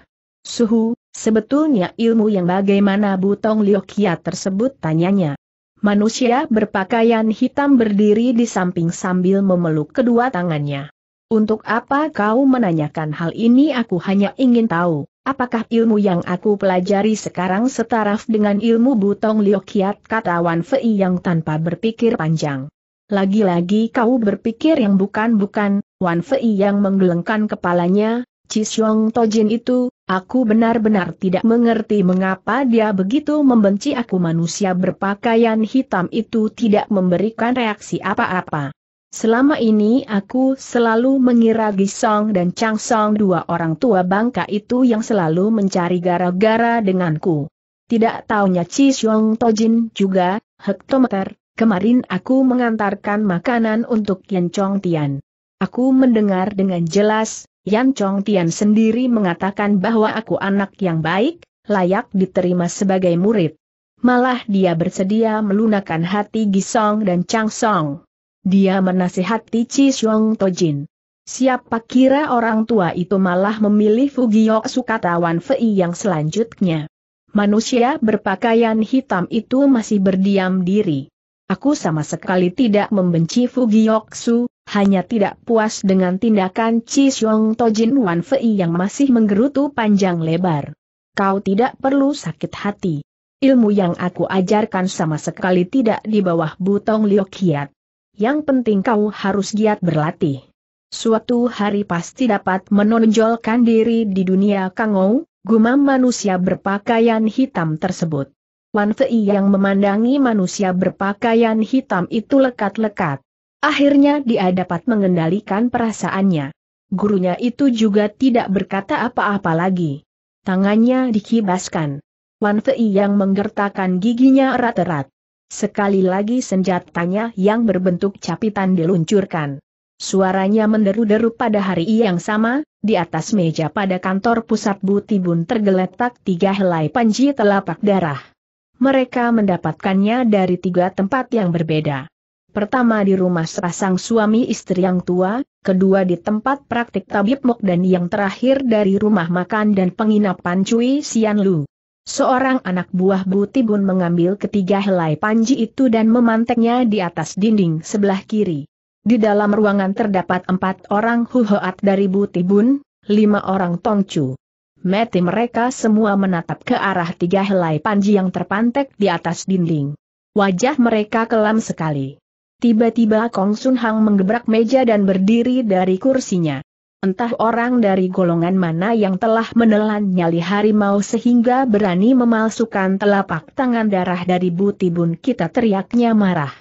Suhu, sebetulnya ilmu yang bagaimana Butong Liokia tersebut tanyanya. Manusia berpakaian hitam berdiri di samping sambil memeluk kedua tangannya. Untuk apa kau menanyakan hal ini aku hanya ingin tahu. Apakah ilmu yang aku pelajari sekarang setaraf dengan ilmu Butong Liokiat kata Wan Fei yang tanpa berpikir panjang. Lagi-lagi kau berpikir yang bukan-bukan, Wan Fei yang menggelengkan kepalanya, Cisyong Tojin itu, aku benar-benar tidak mengerti mengapa dia begitu membenci aku manusia berpakaian hitam itu tidak memberikan reaksi apa-apa. Selama ini aku selalu mengira Gisong dan Chang Song dua orang tua bangka itu yang selalu mencari gara-gara denganku. Tidak taunya Chi Tojin juga, hektometer, Kemarin aku mengantarkan makanan untuk Yan Chong Tian. Aku mendengar dengan jelas, Yan Chong Tian sendiri mengatakan bahwa aku anak yang baik, layak diterima sebagai murid. Malah dia bersedia melunakan hati Gisong dan Chang Song. Dia menasihati Chi Xiong Tojin. Siapa kira orang tua itu malah memilih Fugio Sukatawan Fei yang selanjutnya. Manusia berpakaian hitam itu masih berdiam diri. Aku sama sekali tidak membenci Fugioksu, hanya tidak puas dengan tindakan Chi Xiong Tojin Wan Fei yang masih menggerutu panjang lebar. Kau tidak perlu sakit hati. Ilmu yang aku ajarkan sama sekali tidak di bawah butong liokiat. Yang penting kau harus giat berlatih. Suatu hari pasti dapat menonjolkan diri di dunia kangou, gumam manusia berpakaian hitam tersebut. Wan yang memandangi manusia berpakaian hitam itu lekat-lekat. Akhirnya dia dapat mengendalikan perasaannya. Gurunya itu juga tidak berkata apa-apa lagi. Tangannya dikibaskan. Wan yang menggertakkan giginya erat-erat. Sekali lagi senjatanya yang berbentuk capitan diluncurkan. Suaranya menderu-deru pada hari yang sama, di atas meja pada kantor pusat Butibun tergeletak tiga helai panji telapak darah mereka mendapatkannya dari tiga tempat yang berbeda. Pertama di rumah sepasang suami istri yang tua, kedua di tempat praktik tabib Mok dan yang terakhir dari rumah makan dan penginapan Cui Sian Lu. Seorang anak buah Butibun mengambil ketiga helai panji itu dan memanteknya di atas dinding sebelah kiri. Di dalam ruangan terdapat empat orang huhoat dari Butibun, lima orang Tongcu, Mati mereka semua menatap ke arah tiga helai panji yang terpantek di atas dinding. Wajah mereka kelam sekali. Tiba-tiba Kong Sun Hang menggebrak meja dan berdiri dari kursinya. Entah orang dari golongan mana yang telah menelan nyali harimau sehingga berani memalsukan telapak tangan darah dari butibun kita teriaknya marah.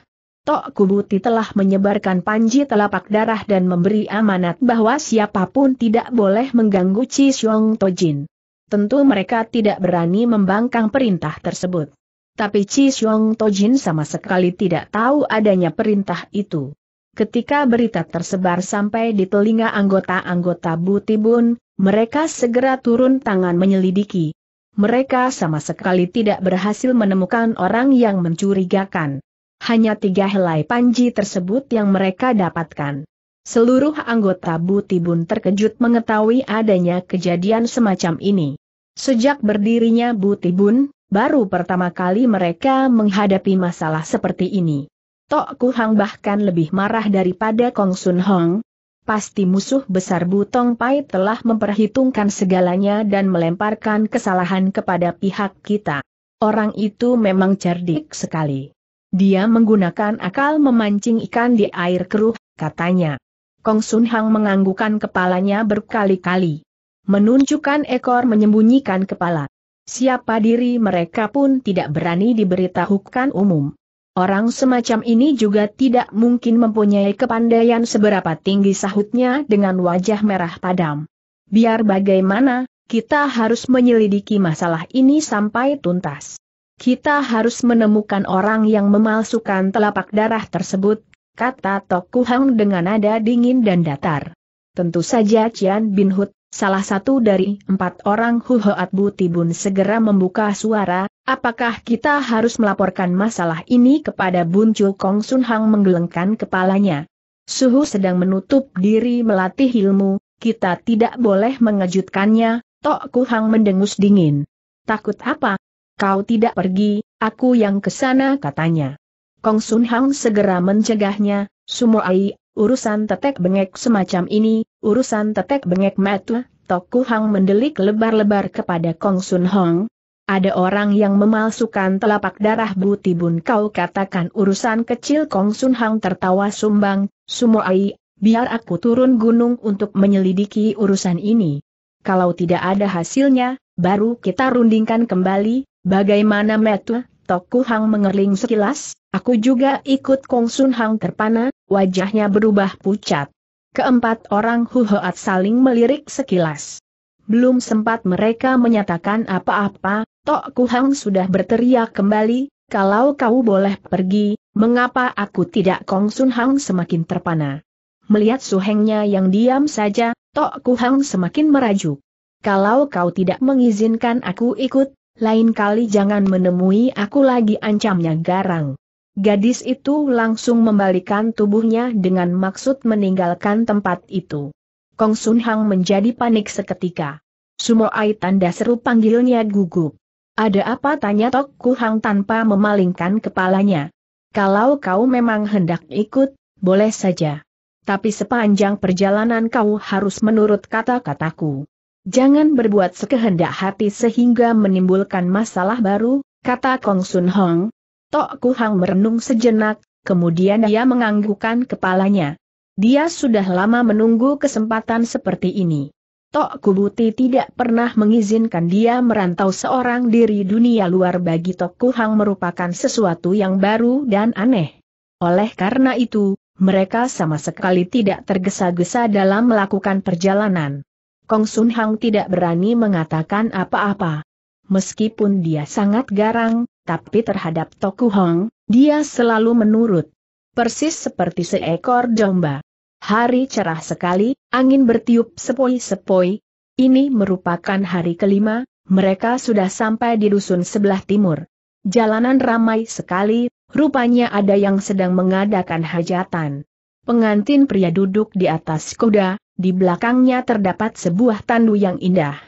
Tok Kubuti telah menyebarkan panji telapak darah dan memberi amanat bahwa siapapun tidak boleh mengganggu Chi Xiong Tojin. Tentu mereka tidak berani membangkang perintah tersebut. Tapi Chi Xiong Tojin sama sekali tidak tahu adanya perintah itu. Ketika berita tersebar sampai di telinga anggota-anggota Butibun, mereka segera turun tangan menyelidiki. Mereka sama sekali tidak berhasil menemukan orang yang mencurigakan. Hanya tiga helai panji tersebut yang mereka dapatkan. Seluruh anggota Butibun terkejut mengetahui adanya kejadian semacam ini. Sejak berdirinya Butibun, baru pertama kali mereka menghadapi masalah seperti ini. Tok Kuhang bahkan lebih marah daripada Kong Sun Hong. Pasti musuh besar Butong Pai telah memperhitungkan segalanya dan melemparkan kesalahan kepada pihak kita. Orang itu memang cerdik sekali. Dia menggunakan akal memancing ikan di air keruh, katanya. Kong Sun Hang menganggukan kepalanya berkali-kali. Menunjukkan ekor menyembunyikan kepala. Siapa diri mereka pun tidak berani diberitahukan umum. Orang semacam ini juga tidak mungkin mempunyai kepandaian seberapa tinggi sahutnya dengan wajah merah padam. Biar bagaimana, kita harus menyelidiki masalah ini sampai tuntas. Kita harus menemukan orang yang memalsukan telapak darah tersebut, kata Toku Hang dengan nada dingin dan datar. Tentu saja Cian Bin Hut, salah satu dari empat orang Huhoat Tibun segera membuka suara, apakah kita harus melaporkan masalah ini kepada Bun Chu Kong Sun Hang menggelengkan kepalanya. Suhu sedang menutup diri melatih ilmu, kita tidak boleh mengejutkannya, Tok Kuhang mendengus dingin. Takut apa? Kau tidak pergi, aku yang kesana katanya. Kong Sun Hang segera mencegahnya, Sumo Ai, urusan tetek bengek semacam ini, urusan tetek bengek metu, Toku Hang mendelik lebar-lebar kepada Kong Sun Hang. Ada orang yang memalsukan telapak darah butibun kau katakan urusan kecil Kong Sun Hang tertawa sumbang, Ai, biar aku turun gunung untuk menyelidiki urusan ini. Kalau tidak ada hasilnya, baru kita rundingkan kembali, Bagaimana Metu? Toku Hang mengerling sekilas, aku juga ikut Kong Sun Hang terpana, wajahnya berubah pucat. Keempat orang Huhoat saling melirik sekilas. Belum sempat mereka menyatakan apa-apa, Toku Hang sudah berteriak kembali, kalau kau boleh pergi, mengapa aku tidak Kong Sun Hang semakin terpana. Melihat suhengnya yang diam saja, Tok Kuhang semakin merajuk. Kalau kau tidak mengizinkan aku ikut, lain kali jangan menemui aku lagi ancamnya garang. Gadis itu langsung membalikan tubuhnya dengan maksud meninggalkan tempat itu. Kong Sun Hang menjadi panik seketika. Sumoai tanda seru panggilnya gugup. Ada apa tanya Tok Ku Hang tanpa memalingkan kepalanya. Kalau kau memang hendak ikut, boleh saja. Tapi sepanjang perjalanan kau harus menurut kata-kataku. Jangan berbuat sekehendak hati sehingga menimbulkan masalah baru, kata Kong Sun Hong. Tok Ku Hang merenung sejenak, kemudian dia menganggukkan kepalanya. Dia sudah lama menunggu kesempatan seperti ini. Tok Buti tidak pernah mengizinkan dia merantau seorang diri dunia luar bagi Tok Ku Hang merupakan sesuatu yang baru dan aneh. Oleh karena itu, mereka sama sekali tidak tergesa-gesa dalam melakukan perjalanan. Kong Sun Hang tidak berani mengatakan apa-apa. Meskipun dia sangat garang, tapi terhadap Toku Hong, dia selalu menurut. Persis seperti seekor domba. Hari cerah sekali, angin bertiup sepoi-sepoi. Ini merupakan hari kelima, mereka sudah sampai di dusun sebelah timur. Jalanan ramai sekali, rupanya ada yang sedang mengadakan hajatan. Pengantin pria duduk di atas kuda, di belakangnya terdapat sebuah tandu yang indah.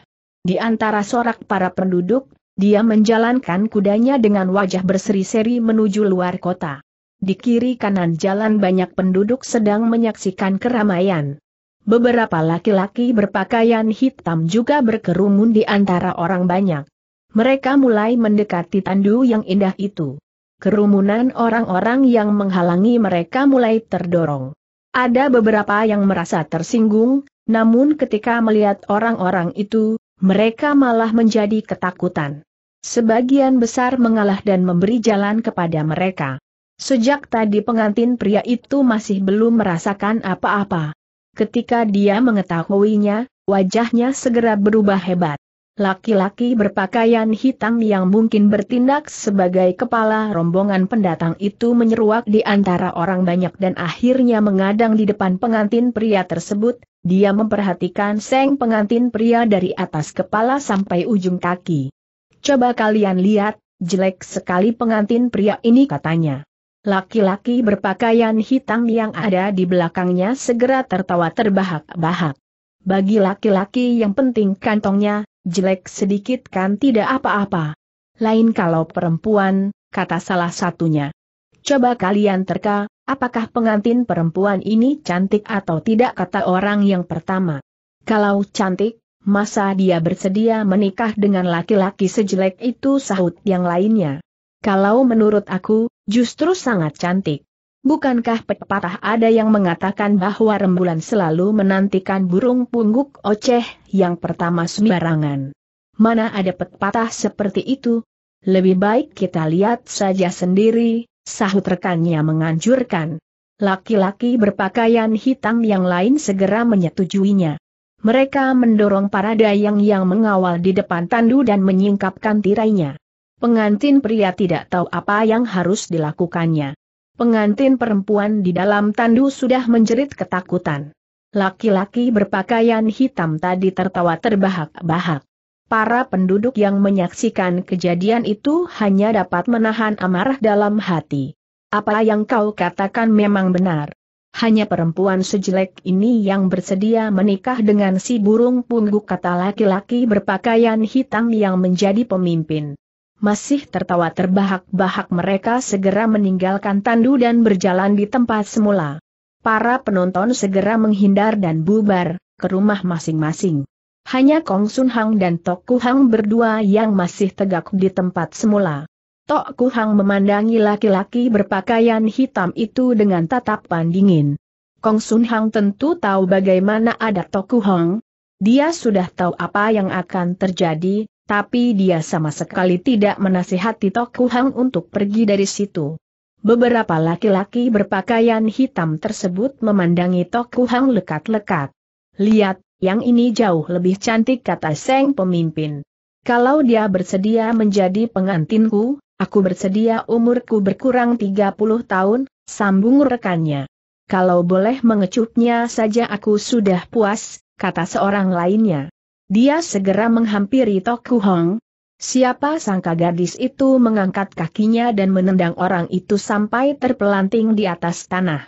Di antara sorak para penduduk, dia menjalankan kudanya dengan wajah berseri-seri menuju luar kota. Di kiri kanan jalan banyak penduduk sedang menyaksikan keramaian. Beberapa laki-laki berpakaian hitam juga berkerumun di antara orang banyak. Mereka mulai mendekati tandu yang indah itu. Kerumunan orang-orang yang menghalangi mereka mulai terdorong. Ada beberapa yang merasa tersinggung, namun ketika melihat orang-orang itu, mereka malah menjadi ketakutan. Sebagian besar mengalah dan memberi jalan kepada mereka. Sejak tadi pengantin pria itu masih belum merasakan apa-apa. Ketika dia mengetahuinya, wajahnya segera berubah hebat laki-laki berpakaian hitam yang mungkin bertindak sebagai kepala rombongan pendatang itu menyeruak di antara orang banyak dan akhirnya mengadang di depan pengantin pria tersebut, dia memperhatikan seng pengantin pria dari atas kepala sampai ujung kaki. Coba kalian lihat, jelek sekali pengantin pria ini katanya. Laki-laki berpakaian hitam yang ada di belakangnya segera tertawa terbahak-bahak. Bagi laki-laki yang penting kantongnya, Jelek sedikit kan tidak apa-apa. Lain kalau perempuan, kata salah satunya. Coba kalian terka, apakah pengantin perempuan ini cantik atau tidak kata orang yang pertama. Kalau cantik, masa dia bersedia menikah dengan laki-laki sejelek itu sahut yang lainnya. Kalau menurut aku, justru sangat cantik. Bukankah pepatah ada yang mengatakan bahwa rembulan selalu menantikan burung pungguk oceh yang pertama sembarangan? Mana ada pepatah seperti itu? Lebih baik kita lihat saja sendiri, sahut rekannya menganjurkan. Laki-laki berpakaian hitam yang lain segera menyetujuinya. Mereka mendorong para dayang yang mengawal di depan tandu dan menyingkapkan tirainya. Pengantin pria tidak tahu apa yang harus dilakukannya pengantin perempuan di dalam tandu sudah menjerit ketakutan. Laki-laki berpakaian hitam tadi tertawa terbahak-bahak. Para penduduk yang menyaksikan kejadian itu hanya dapat menahan amarah dalam hati. Apa yang kau katakan memang benar. Hanya perempuan sejelek ini yang bersedia menikah dengan si burung pungguk kata laki-laki berpakaian hitam yang menjadi pemimpin masih tertawa terbahak-bahak mereka segera meninggalkan tandu dan berjalan di tempat semula. Para penonton segera menghindar dan bubar, ke rumah masing-masing. Hanya Kong Sun Hang dan Tok Ku Hang berdua yang masih tegak di tempat semula. Tok Ku Hang memandangi laki-laki berpakaian hitam itu dengan tatapan dingin. Kong Sun Hang tentu tahu bagaimana ada Tok Ku Hang. Dia sudah tahu apa yang akan terjadi, tapi dia sama sekali tidak menasihati Toku Hang untuk pergi dari situ. Beberapa laki-laki berpakaian hitam tersebut memandangi Toku Hang lekat-lekat. Lihat, yang ini jauh lebih cantik kata Seng pemimpin. Kalau dia bersedia menjadi pengantinku, aku bersedia umurku berkurang 30 tahun, sambung rekannya. Kalau boleh mengecupnya saja aku sudah puas, kata seorang lainnya. Dia segera menghampiri Toku Hong. Siapa sangka gadis itu mengangkat kakinya dan menendang orang itu sampai terpelanting di atas tanah.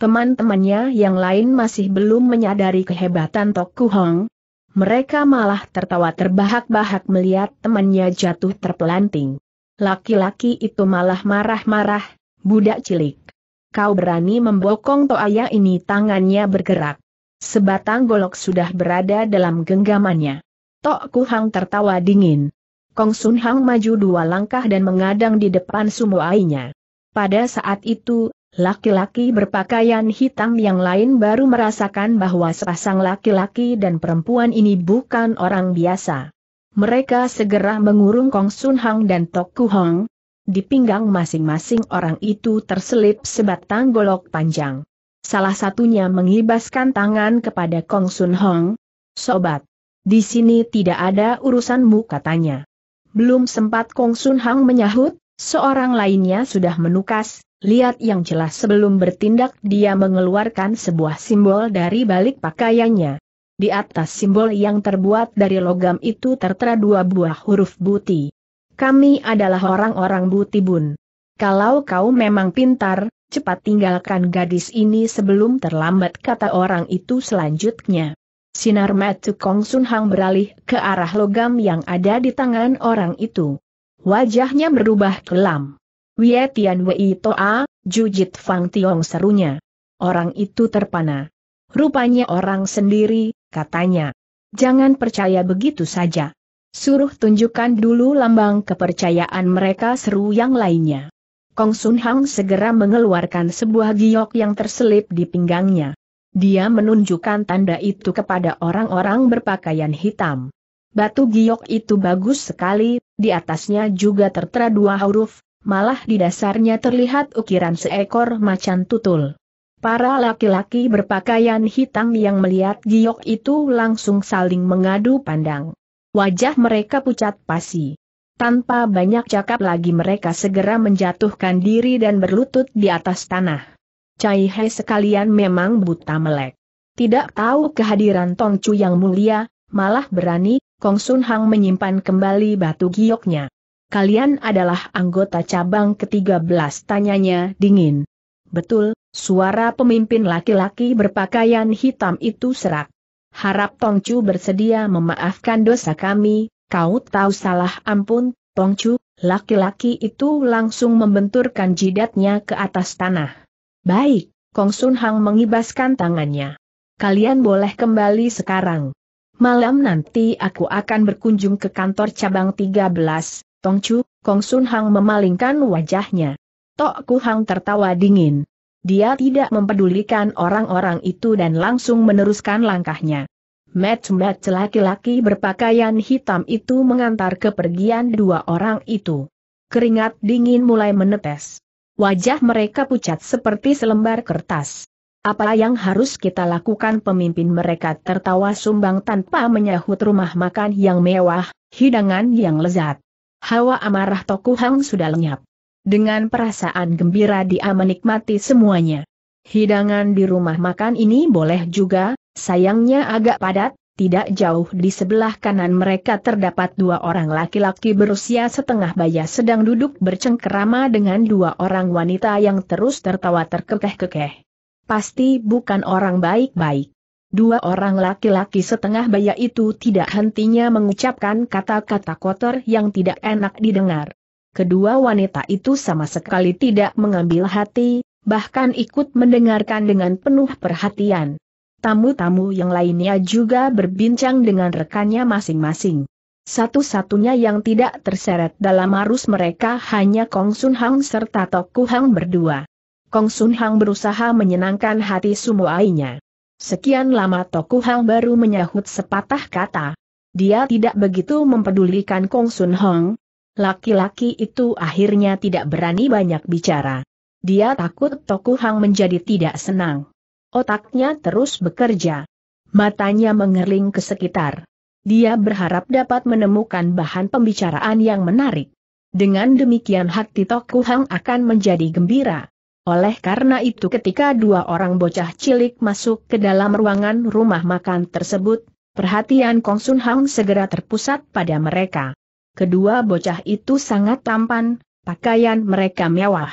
Teman-temannya yang lain masih belum menyadari kehebatan Toku Hong. Mereka malah tertawa terbahak-bahak melihat temannya jatuh terpelanting. Laki-laki itu malah marah-marah, budak cilik. Kau berani membokong toaya ini tangannya bergerak. Sebatang golok sudah berada dalam genggamannya. Tok Kuhang tertawa dingin. Kong Sun Hang maju dua langkah dan mengadang di depan sumuainya. Pada saat itu, laki-laki berpakaian hitam yang lain baru merasakan bahwa sepasang laki-laki dan perempuan ini bukan orang biasa. Mereka segera mengurung Kong Sun Hang dan Tok Kuhang. Di pinggang masing-masing orang itu terselip sebatang golok panjang. Salah satunya mengibaskan tangan kepada Kong Sun Hong. Sobat, di sini tidak ada urusanmu katanya. Belum sempat Kong Sun Hong menyahut, seorang lainnya sudah menukas, lihat yang jelas sebelum bertindak dia mengeluarkan sebuah simbol dari balik pakaiannya. Di atas simbol yang terbuat dari logam itu tertera dua buah huruf buti. Kami adalah orang-orang buti bun. Kalau kau memang pintar, cepat tinggalkan gadis ini sebelum terlambat kata orang itu selanjutnya. Sinar mata Kong Sun Hang beralih ke arah logam yang ada di tangan orang itu. Wajahnya berubah kelam. Wie Tian Wei Toa, Jujit Fang Tiong serunya. Orang itu terpana. Rupanya orang sendiri, katanya. Jangan percaya begitu saja. Suruh tunjukkan dulu lambang kepercayaan mereka seru yang lainnya. Kong Sun Hang segera mengeluarkan sebuah giok yang terselip di pinggangnya. Dia menunjukkan tanda itu kepada orang-orang berpakaian hitam. Batu giok itu bagus sekali, di atasnya juga tertera dua huruf, malah di dasarnya terlihat ukiran seekor macan tutul. Para laki-laki berpakaian hitam yang melihat giok itu langsung saling mengadu pandang. Wajah mereka pucat pasi. Tanpa banyak cakap lagi mereka segera menjatuhkan diri dan berlutut di atas tanah. Cai He sekalian memang buta melek. Tidak tahu kehadiran Tong Chu yang mulia, malah berani, Kong Sun Hang menyimpan kembali batu gioknya. Kalian adalah anggota cabang ke-13 tanyanya dingin. Betul, suara pemimpin laki-laki berpakaian hitam itu serak. Harap Tong Chu bersedia memaafkan dosa kami, Kau tahu salah ampun, Chu, laki-laki itu langsung membenturkan jidatnya ke atas tanah. Baik, Kong Sun Hang mengibaskan tangannya. Kalian boleh kembali sekarang. Malam nanti aku akan berkunjung ke kantor cabang 13, Tongcu, Kong Sun Hang memalingkan wajahnya. Tok Ku Hang tertawa dingin. Dia tidak mempedulikan orang-orang itu dan langsung meneruskan langkahnya. Match-match laki-laki berpakaian hitam itu mengantar kepergian dua orang itu. Keringat dingin mulai menetes. Wajah mereka pucat seperti selembar kertas. Apa yang harus kita lakukan pemimpin mereka tertawa sumbang tanpa menyahut rumah makan yang mewah, hidangan yang lezat. Hawa amarah Tokuhang sudah lenyap. Dengan perasaan gembira dia menikmati semuanya. Hidangan di rumah makan ini boleh juga, Sayangnya agak padat, tidak jauh di sebelah kanan mereka terdapat dua orang laki-laki berusia setengah baya sedang duduk bercengkerama dengan dua orang wanita yang terus tertawa terkekeh-kekeh. Pasti bukan orang baik-baik. Dua orang laki-laki setengah baya itu tidak hentinya mengucapkan kata-kata kotor yang tidak enak didengar. Kedua wanita itu sama sekali tidak mengambil hati, bahkan ikut mendengarkan dengan penuh perhatian. Tamu-tamu yang lainnya juga berbincang dengan rekannya masing-masing. Satu-satunya yang tidak terseret dalam arus mereka hanya Kong Sun Hang serta Tok Hang berdua. Kong Sun Hang berusaha menyenangkan hati sumuainya. Sekian lama Tok Hang baru menyahut sepatah kata. Dia tidak begitu mempedulikan Kong Sun Hong. Laki-laki itu akhirnya tidak berani banyak bicara. Dia takut Toku Hang menjadi tidak senang. Otaknya terus bekerja. Matanya mengerling ke sekitar. Dia berharap dapat menemukan bahan pembicaraan yang menarik. Dengan demikian hati Toku Hang akan menjadi gembira. Oleh karena itu ketika dua orang bocah cilik masuk ke dalam ruangan rumah makan tersebut, perhatian Kong Sun Hang segera terpusat pada mereka. Kedua bocah itu sangat tampan, pakaian mereka mewah.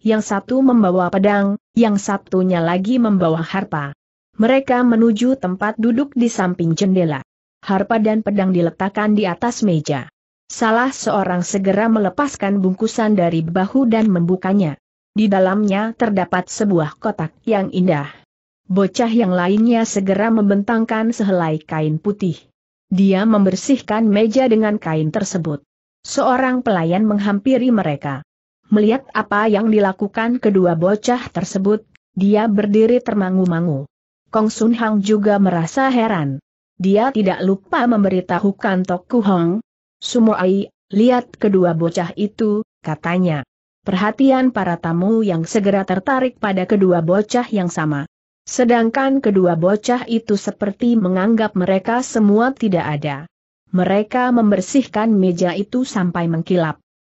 Yang satu membawa pedang, yang satunya lagi membawa harpa. Mereka menuju tempat duduk di samping jendela. Harpa dan pedang diletakkan di atas meja. Salah seorang segera melepaskan bungkusan dari bahu dan membukanya. Di dalamnya terdapat sebuah kotak yang indah. Bocah yang lainnya segera membentangkan sehelai kain putih. Dia membersihkan meja dengan kain tersebut. Seorang pelayan menghampiri mereka. Melihat apa yang dilakukan kedua bocah tersebut, dia berdiri termangu-mangu. Kong Sun Hang juga merasa heran. Dia tidak lupa memberitahukan Tok Ku Hong. Sumoai, lihat kedua bocah itu, katanya. Perhatian para tamu yang segera tertarik pada kedua bocah yang sama. Sedangkan kedua bocah itu seperti menganggap mereka semua tidak ada. Mereka membersihkan meja itu sampai mengkilap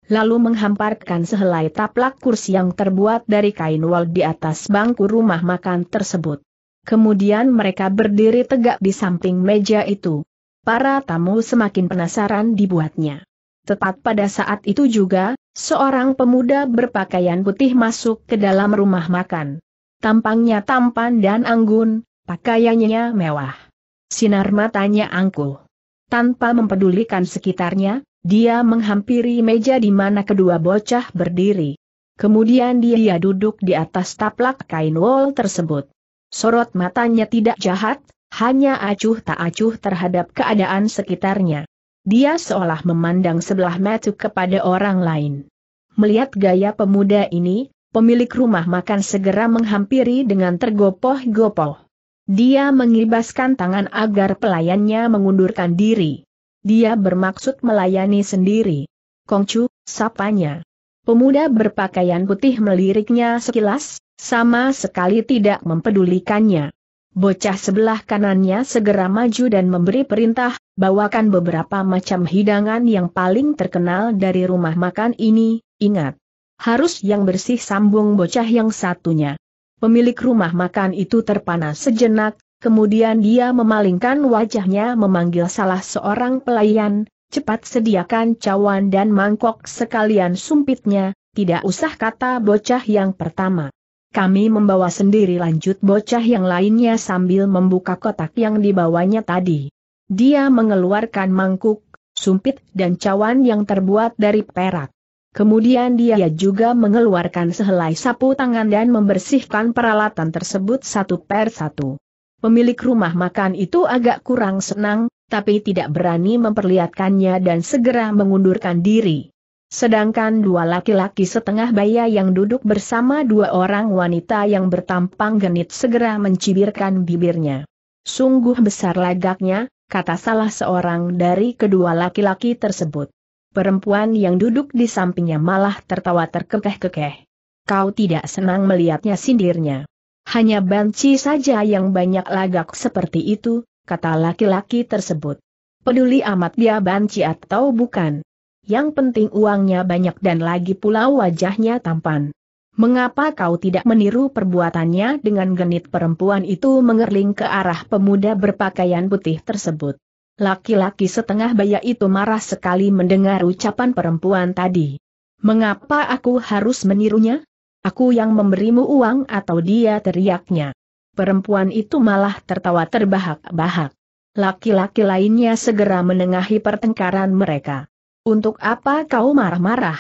lalu menghamparkan sehelai taplak kursi yang terbuat dari kain wol di atas bangku rumah makan tersebut. Kemudian mereka berdiri tegak di samping meja itu. Para tamu semakin penasaran dibuatnya. Tepat pada saat itu juga, seorang pemuda berpakaian putih masuk ke dalam rumah makan. Tampangnya tampan dan anggun, pakaiannya mewah. Sinar matanya angkuh. Tanpa mempedulikan sekitarnya, dia menghampiri meja di mana kedua bocah berdiri. Kemudian dia duduk di atas taplak kain wol tersebut. Sorot matanya tidak jahat, hanya acuh tak acuh terhadap keadaan sekitarnya. Dia seolah memandang sebelah mata kepada orang lain. Melihat gaya pemuda ini, pemilik rumah makan segera menghampiri dengan tergopoh-gopoh. Dia mengibaskan tangan agar pelayannya mengundurkan diri. Dia bermaksud melayani sendiri. Kongcu, sapanya. Pemuda berpakaian putih meliriknya sekilas, sama sekali tidak mempedulikannya. Bocah sebelah kanannya segera maju dan memberi perintah, bawakan beberapa macam hidangan yang paling terkenal dari rumah makan ini, ingat. Harus yang bersih sambung bocah yang satunya. Pemilik rumah makan itu terpana sejenak, Kemudian dia memalingkan wajahnya memanggil salah seorang pelayan, cepat sediakan cawan dan mangkok sekalian sumpitnya, tidak usah kata bocah yang pertama. Kami membawa sendiri lanjut bocah yang lainnya sambil membuka kotak yang dibawanya tadi. Dia mengeluarkan mangkuk, sumpit dan cawan yang terbuat dari perak. Kemudian dia juga mengeluarkan sehelai sapu tangan dan membersihkan peralatan tersebut satu per satu. Pemilik rumah makan itu agak kurang senang, tapi tidak berani memperlihatkannya dan segera mengundurkan diri. Sedangkan dua laki-laki setengah baya yang duduk bersama dua orang wanita yang bertampang genit segera mencibirkan bibirnya. Sungguh besar lagaknya, kata salah seorang dari kedua laki-laki tersebut. Perempuan yang duduk di sampingnya malah tertawa terkekeh-kekeh. Kau tidak senang melihatnya sindirnya. Hanya banci saja yang banyak lagak seperti itu, kata laki-laki tersebut. Peduli amat dia banci atau bukan. Yang penting uangnya banyak dan lagi pula wajahnya tampan. Mengapa kau tidak meniru perbuatannya dengan genit perempuan itu mengerling ke arah pemuda berpakaian putih tersebut? Laki-laki setengah baya itu marah sekali mendengar ucapan perempuan tadi. Mengapa aku harus menirunya? Aku yang memberimu uang atau dia teriaknya. Perempuan itu malah tertawa terbahak-bahak. Laki-laki lainnya segera menengahi pertengkaran mereka. Untuk apa kau marah-marah?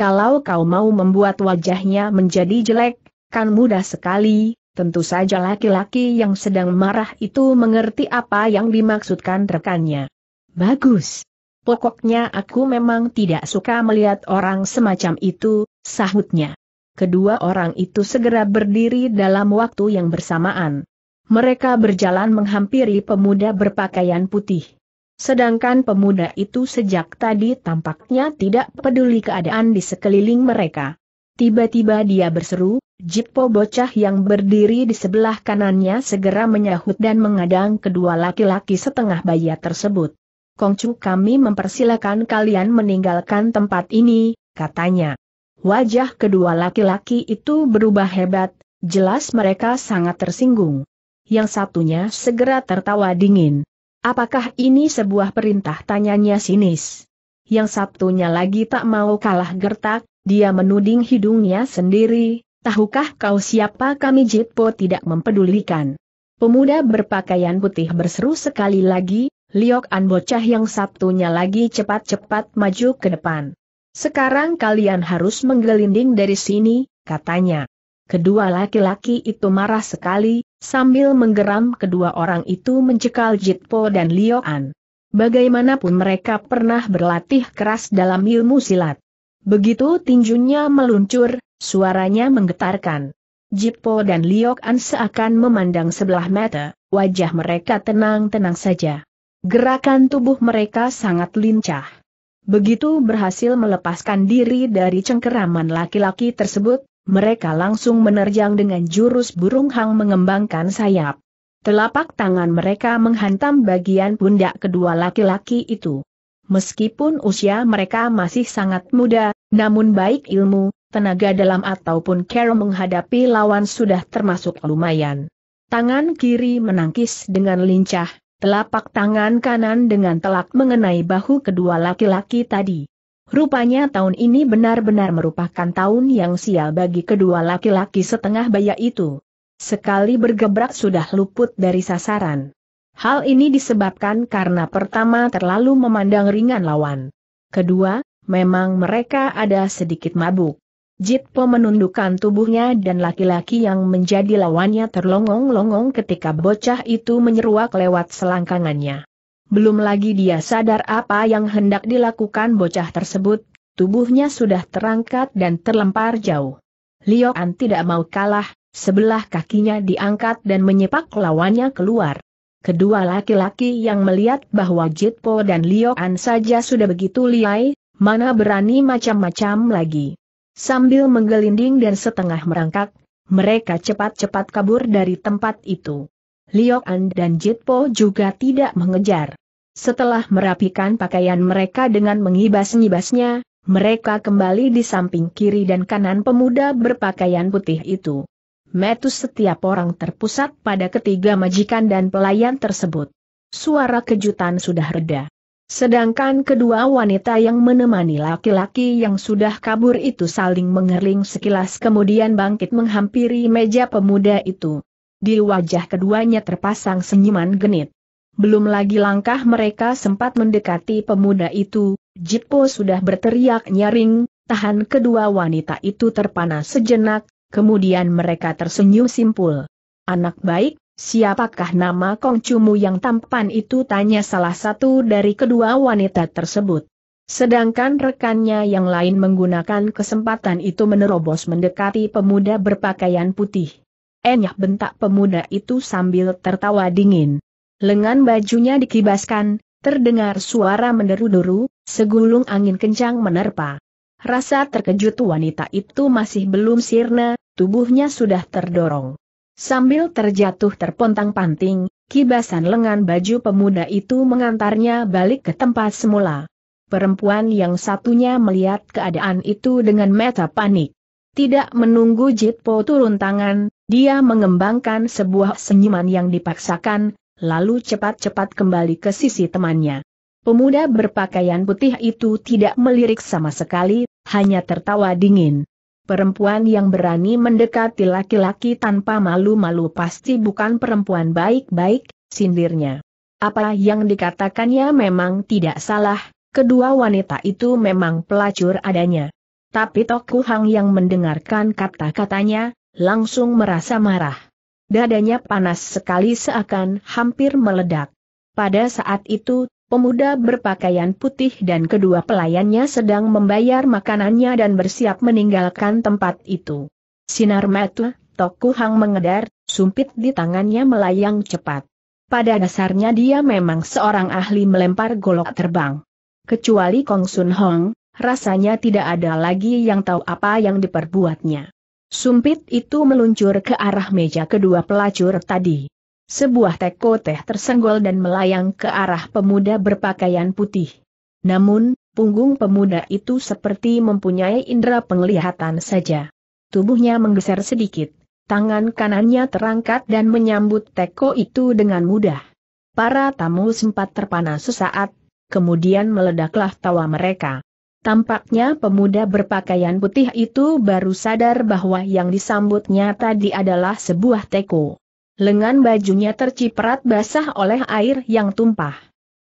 Kalau kau mau membuat wajahnya menjadi jelek, kan mudah sekali, tentu saja laki-laki yang sedang marah itu mengerti apa yang dimaksudkan rekannya. Bagus. Pokoknya aku memang tidak suka melihat orang semacam itu, sahutnya. Kedua orang itu segera berdiri dalam waktu yang bersamaan. Mereka berjalan menghampiri pemuda berpakaian putih. Sedangkan pemuda itu sejak tadi tampaknya tidak peduli keadaan di sekeliling mereka. Tiba-tiba dia berseru, Jippo bocah yang berdiri di sebelah kanannya segera menyahut dan mengadang kedua laki-laki setengah bayi tersebut. Kongcu kami mempersilakan kalian meninggalkan tempat ini, katanya. Wajah kedua laki-laki itu berubah hebat, jelas mereka sangat tersinggung. Yang satunya segera tertawa dingin. Apakah ini sebuah perintah tanyanya sinis? Yang satunya lagi tak mau kalah gertak, dia menuding hidungnya sendiri, tahukah kau siapa kami Jitpo tidak mempedulikan. Pemuda berpakaian putih berseru sekali lagi, Liok An bocah yang satunya lagi cepat-cepat maju ke depan. Sekarang kalian harus menggelinding dari sini, katanya. Kedua laki-laki itu marah sekali, sambil menggeram kedua orang itu mencekal Jitpo dan Lioan. Bagaimanapun mereka pernah berlatih keras dalam ilmu silat. Begitu tinjunya meluncur, suaranya menggetarkan. Jitpo dan Lioan seakan memandang sebelah mata, wajah mereka tenang-tenang saja. Gerakan tubuh mereka sangat lincah. Begitu berhasil melepaskan diri dari cengkeraman laki-laki tersebut, mereka langsung menerjang dengan jurus burung hang mengembangkan sayap. Telapak tangan mereka menghantam bagian pundak kedua laki-laki itu. Meskipun usia mereka masih sangat muda, namun baik ilmu, tenaga dalam ataupun care menghadapi lawan sudah termasuk lumayan. Tangan kiri menangkis dengan lincah, telapak tangan kanan dengan telak mengenai bahu kedua laki-laki tadi. Rupanya tahun ini benar-benar merupakan tahun yang sial bagi kedua laki-laki setengah baya itu. Sekali bergebrak sudah luput dari sasaran. Hal ini disebabkan karena pertama terlalu memandang ringan lawan. Kedua, memang mereka ada sedikit mabuk. Jitpo menundukkan tubuhnya dan laki-laki yang menjadi lawannya terlongong-longong ketika bocah itu menyeruak lewat selangkangannya. Belum lagi dia sadar apa yang hendak dilakukan bocah tersebut, tubuhnya sudah terangkat dan terlempar jauh. Lioan tidak mau kalah, sebelah kakinya diangkat dan menyepak lawannya keluar. Kedua laki-laki yang melihat bahwa Jitpo dan Lioan saja sudah begitu liai, mana berani macam-macam lagi. Sambil menggelinding dan setengah merangkak, mereka cepat-cepat kabur dari tempat itu. Liok An dan Jitpo juga tidak mengejar. Setelah merapikan pakaian mereka dengan mengibas-ngibasnya, mereka kembali di samping kiri dan kanan pemuda berpakaian putih itu. Metus setiap orang terpusat pada ketiga majikan dan pelayan tersebut. Suara kejutan sudah reda. Sedangkan kedua wanita yang menemani laki-laki yang sudah kabur itu saling mengering sekilas kemudian bangkit menghampiri meja pemuda itu. Di wajah keduanya terpasang senyuman genit. Belum lagi langkah mereka sempat mendekati pemuda itu, Jipo sudah berteriak nyaring, tahan kedua wanita itu terpana sejenak, kemudian mereka tersenyum simpul. Anak baik, Siapakah nama Kongcumu yang tampan itu tanya salah satu dari kedua wanita tersebut. Sedangkan rekannya yang lain menggunakan kesempatan itu menerobos mendekati pemuda berpakaian putih. Enyah bentak pemuda itu sambil tertawa dingin. Lengan bajunya dikibaskan, terdengar suara menderu-deru, segulung angin kencang menerpa. Rasa terkejut wanita itu masih belum sirna, tubuhnya sudah terdorong. Sambil terjatuh terpontang-panting, kibasan lengan baju pemuda itu mengantarnya balik ke tempat semula. Perempuan yang satunya melihat keadaan itu dengan mata panik. Tidak menunggu Jitpo turun tangan, dia mengembangkan sebuah senyuman yang dipaksakan, lalu cepat-cepat kembali ke sisi temannya. Pemuda berpakaian putih itu tidak melirik sama sekali, hanya tertawa dingin. Perempuan yang berani mendekati laki-laki tanpa malu-malu pasti bukan perempuan baik-baik, sindirnya. Apa yang dikatakannya memang tidak salah, kedua wanita itu memang pelacur adanya. Tapi Toku Hang yang mendengarkan kata-katanya, langsung merasa marah. Dadanya panas sekali seakan hampir meledak. Pada saat itu, pemuda berpakaian putih dan kedua pelayannya sedang membayar makanannya dan bersiap meninggalkan tempat itu. Sinar mata, Toku Hang mengedar, sumpit di tangannya melayang cepat. Pada dasarnya dia memang seorang ahli melempar golok terbang. Kecuali Kong Sun Hong, rasanya tidak ada lagi yang tahu apa yang diperbuatnya. Sumpit itu meluncur ke arah meja kedua pelacur tadi. Sebuah teko teh tersenggol dan melayang ke arah pemuda berpakaian putih. Namun, punggung pemuda itu seperti mempunyai indera penglihatan saja. Tubuhnya menggeser sedikit, tangan kanannya terangkat dan menyambut teko itu dengan mudah. Para tamu sempat terpana sesaat, kemudian meledaklah tawa mereka. Tampaknya pemuda berpakaian putih itu baru sadar bahwa yang disambutnya tadi adalah sebuah teko. Lengan bajunya terciprat basah oleh air yang tumpah.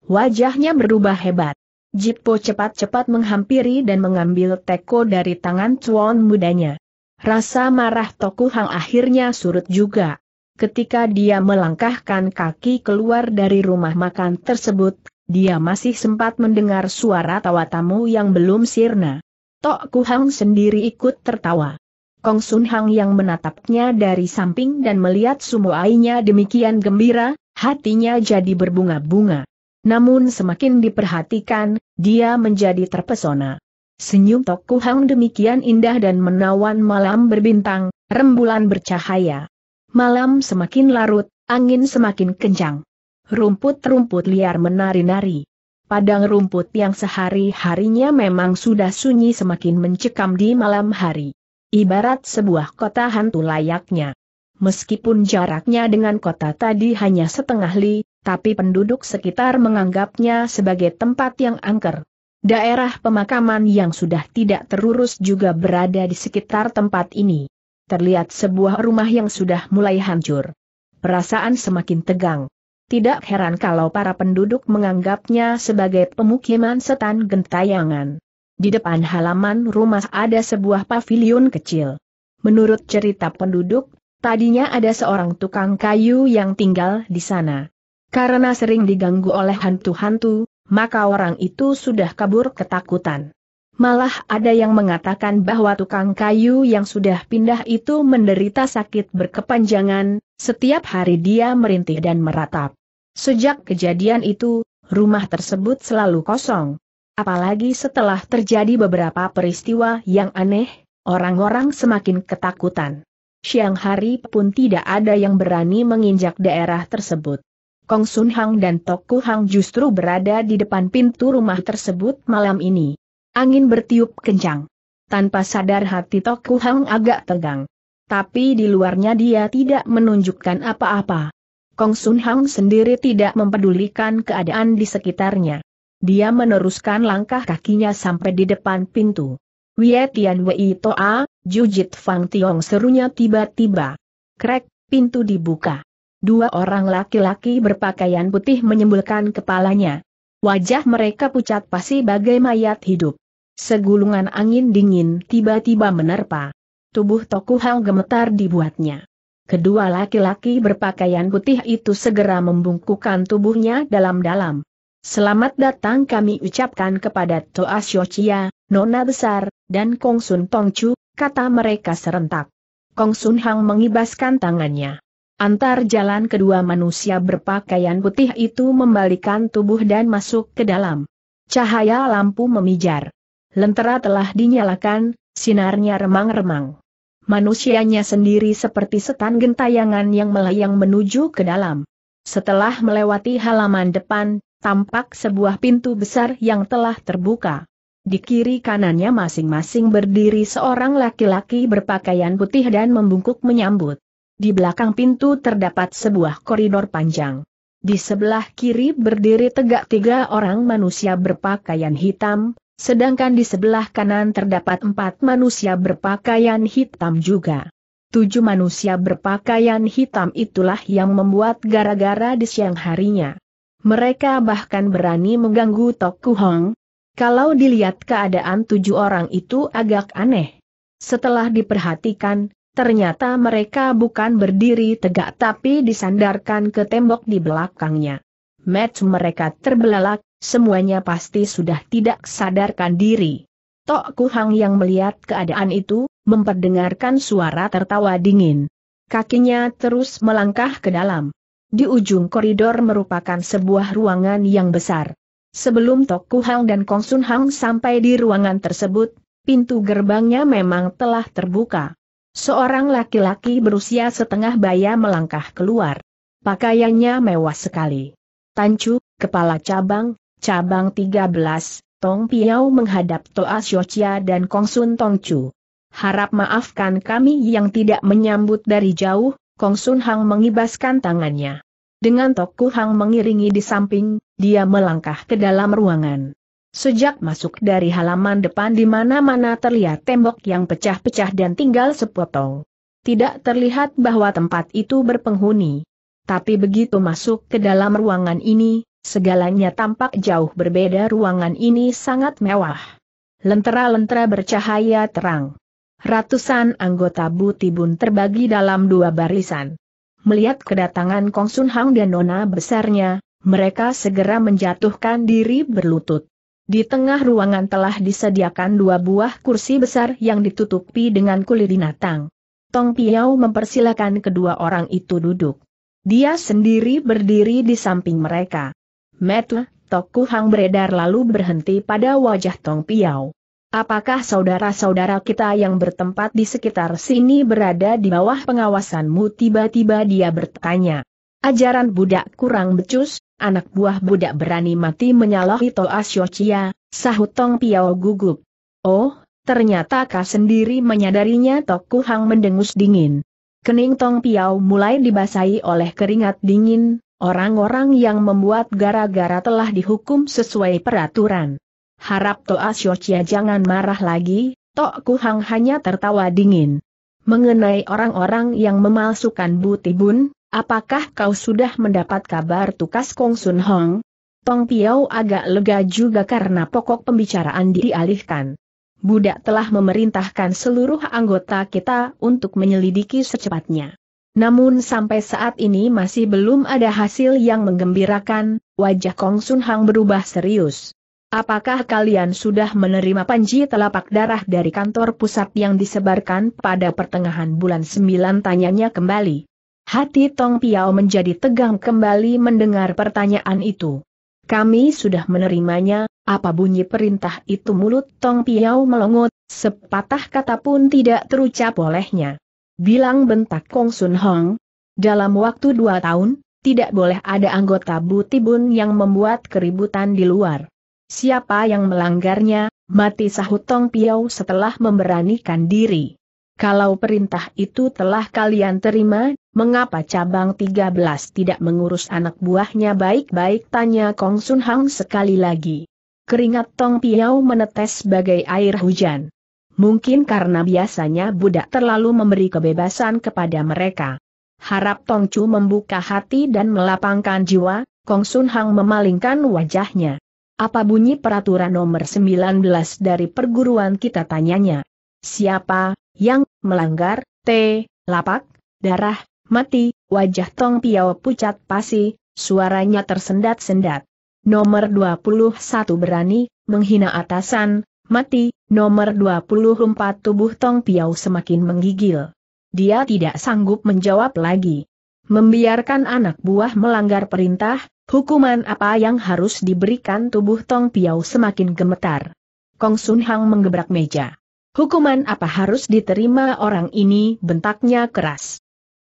Wajahnya berubah hebat. Jippo cepat-cepat menghampiri dan mengambil teko dari tangan cuan mudanya. Rasa marah Tokuhang akhirnya surut juga. Ketika dia melangkahkan kaki keluar dari rumah makan tersebut, dia masih sempat mendengar suara tawa tamu yang belum sirna. Tokuhang sendiri ikut tertawa. Kong Sun Hang yang menatapnya dari samping dan melihat sumuainya demikian gembira, hatinya jadi berbunga-bunga. Namun semakin diperhatikan, dia menjadi terpesona. Senyum Toku Hang demikian indah dan menawan malam berbintang, rembulan bercahaya. Malam semakin larut, angin semakin kencang. Rumput-rumput liar menari-nari. Padang rumput yang sehari-harinya memang sudah sunyi semakin mencekam di malam hari. Ibarat sebuah kota hantu layaknya. Meskipun jaraknya dengan kota tadi hanya setengah li, tapi penduduk sekitar menganggapnya sebagai tempat yang angker. Daerah pemakaman yang sudah tidak terurus juga berada di sekitar tempat ini. Terlihat sebuah rumah yang sudah mulai hancur. Perasaan semakin tegang. Tidak heran kalau para penduduk menganggapnya sebagai pemukiman setan gentayangan. Di depan halaman rumah ada sebuah pavilion kecil. Menurut cerita penduduk, tadinya ada seorang tukang kayu yang tinggal di sana. Karena sering diganggu oleh hantu-hantu, maka orang itu sudah kabur ketakutan. Malah ada yang mengatakan bahwa tukang kayu yang sudah pindah itu menderita sakit berkepanjangan, setiap hari dia merintih dan meratap. Sejak kejadian itu, rumah tersebut selalu kosong. Apalagi setelah terjadi beberapa peristiwa yang aneh, orang-orang semakin ketakutan. Siang hari pun tidak ada yang berani menginjak daerah tersebut. Kong Sun Hang dan Toku Hang justru berada di depan pintu rumah tersebut malam ini. Angin bertiup kencang. Tanpa sadar hati Toku Hang agak tegang. Tapi di luarnya dia tidak menunjukkan apa-apa. Kong Sun Hang sendiri tidak mempedulikan keadaan di sekitarnya. Dia meneruskan langkah kakinya sampai di depan pintu. Wei Tian Wei Toa, Jujit Fang Tiong serunya tiba-tiba. Krek, pintu dibuka. Dua orang laki-laki berpakaian putih menyembulkan kepalanya. Wajah mereka pucat pasi bagai mayat hidup. Segulungan angin dingin tiba-tiba menerpa. Tubuh Toku Hang gemetar dibuatnya. Kedua laki-laki berpakaian putih itu segera membungkukkan tubuhnya dalam-dalam. Selamat datang kami ucapkan kepada Toa Xiochia, Nona Besar, dan Kong Sun Tongchu, kata mereka serentak. Kong Sun Hang mengibaskan tangannya. Antar jalan kedua manusia berpakaian putih itu membalikan tubuh dan masuk ke dalam. Cahaya lampu memijar. Lentera telah dinyalakan, sinarnya remang-remang. Manusianya sendiri seperti setan gentayangan yang melayang menuju ke dalam. Setelah melewati halaman depan, tampak sebuah pintu besar yang telah terbuka. Di kiri kanannya masing-masing berdiri seorang laki-laki berpakaian putih dan membungkuk menyambut. Di belakang pintu terdapat sebuah koridor panjang. Di sebelah kiri berdiri tegak tiga orang manusia berpakaian hitam, sedangkan di sebelah kanan terdapat empat manusia berpakaian hitam juga. Tujuh manusia berpakaian hitam itulah yang membuat gara-gara di siang harinya, mereka bahkan berani mengganggu Tok Kuhang. Kalau dilihat keadaan tujuh orang itu agak aneh. Setelah diperhatikan, ternyata mereka bukan berdiri tegak tapi disandarkan ke tembok di belakangnya. Match mereka terbelalak, semuanya pasti sudah tidak sadarkan diri. Tok Kuhang yang melihat keadaan itu, memperdengarkan suara tertawa dingin. Kakinya terus melangkah ke dalam. Di ujung koridor merupakan sebuah ruangan yang besar. Sebelum Toku Hang dan Kong Sun Hang sampai di ruangan tersebut, pintu gerbangnya memang telah terbuka. Seorang laki-laki berusia setengah baya melangkah keluar. Pakaiannya mewah sekali. Tancu, kepala cabang, cabang 13, Tong Piao menghadap Toa Xiochia dan Kong Sun Chu. Harap maafkan kami yang tidak menyambut dari jauh, Kong Sun Hang mengibaskan tangannya. Dengan Toku Hang mengiringi di samping, dia melangkah ke dalam ruangan. Sejak masuk dari halaman depan di mana-mana terlihat tembok yang pecah-pecah dan tinggal sepotong. Tidak terlihat bahwa tempat itu berpenghuni. Tapi begitu masuk ke dalam ruangan ini, segalanya tampak jauh berbeda ruangan ini sangat mewah. Lentera-lentera bercahaya terang ratusan anggota Butibun terbagi dalam dua barisan. Melihat kedatangan Kong Sun Hang dan Nona besarnya, mereka segera menjatuhkan diri berlutut. Di tengah ruangan telah disediakan dua buah kursi besar yang ditutupi dengan kulit binatang. Tong Piao mempersilakan kedua orang itu duduk. Dia sendiri berdiri di samping mereka. Metu, Toku Hang beredar lalu berhenti pada wajah Tong Piao. Apakah saudara-saudara kita yang bertempat di sekitar sini berada di bawah pengawasanmu? Tiba-tiba dia bertanya. Ajaran budak kurang becus, anak buah budak berani mati menyalahi Toa Yochia, sahut Tong Piao gugup. Oh, ternyata kau sendiri menyadarinya Toku Hang mendengus dingin. Kening Tong Piao mulai dibasahi oleh keringat dingin, orang-orang yang membuat gara-gara telah dihukum sesuai peraturan. Harap Toa Shochia jangan marah lagi, Tok Kuhang hanya tertawa dingin. Mengenai orang-orang yang memalsukan Butibun, apakah kau sudah mendapat kabar tukas Kong Sun Hong? Tong Piao agak lega juga karena pokok pembicaraan dialihkan. Budak telah memerintahkan seluruh anggota kita untuk menyelidiki secepatnya. Namun sampai saat ini masih belum ada hasil yang menggembirakan, wajah Kong Sun Hang berubah serius. Apakah kalian sudah menerima panji telapak darah dari kantor pusat yang disebarkan pada pertengahan bulan 9 tanyanya kembali? Hati Tong Piao menjadi tegang kembali mendengar pertanyaan itu. Kami sudah menerimanya, apa bunyi perintah itu mulut Tong Piao melongot, sepatah kata pun tidak terucap olehnya. Bilang bentak Kong Sun Hong, dalam waktu dua tahun, tidak boleh ada anggota Butibun yang membuat keributan di luar. Siapa yang melanggarnya, mati sahut Tong Piau setelah memberanikan diri. Kalau perintah itu telah kalian terima, mengapa cabang 13 tidak mengurus anak buahnya baik-baik tanya Kong Sun Hang sekali lagi. Keringat Tong Piao menetes sebagai air hujan. Mungkin karena biasanya budak terlalu memberi kebebasan kepada mereka. Harap Tong Chu membuka hati dan melapangkan jiwa, Kong Sun Hang memalingkan wajahnya. Apa bunyi peraturan nomor 19 dari perguruan kita tanyanya? Siapa yang melanggar? T. Lapak, darah, mati, wajah Tong Piao pucat pasi, suaranya tersendat-sendat. Nomor 21 berani, menghina atasan, mati, nomor 24 tubuh Tong Piao semakin menggigil. Dia tidak sanggup menjawab lagi. Membiarkan anak buah melanggar perintah, Hukuman apa yang harus diberikan tubuh Tong Piau semakin gemetar. Kong Sun Hang menggebrak meja. Hukuman apa harus diterima orang ini bentaknya keras.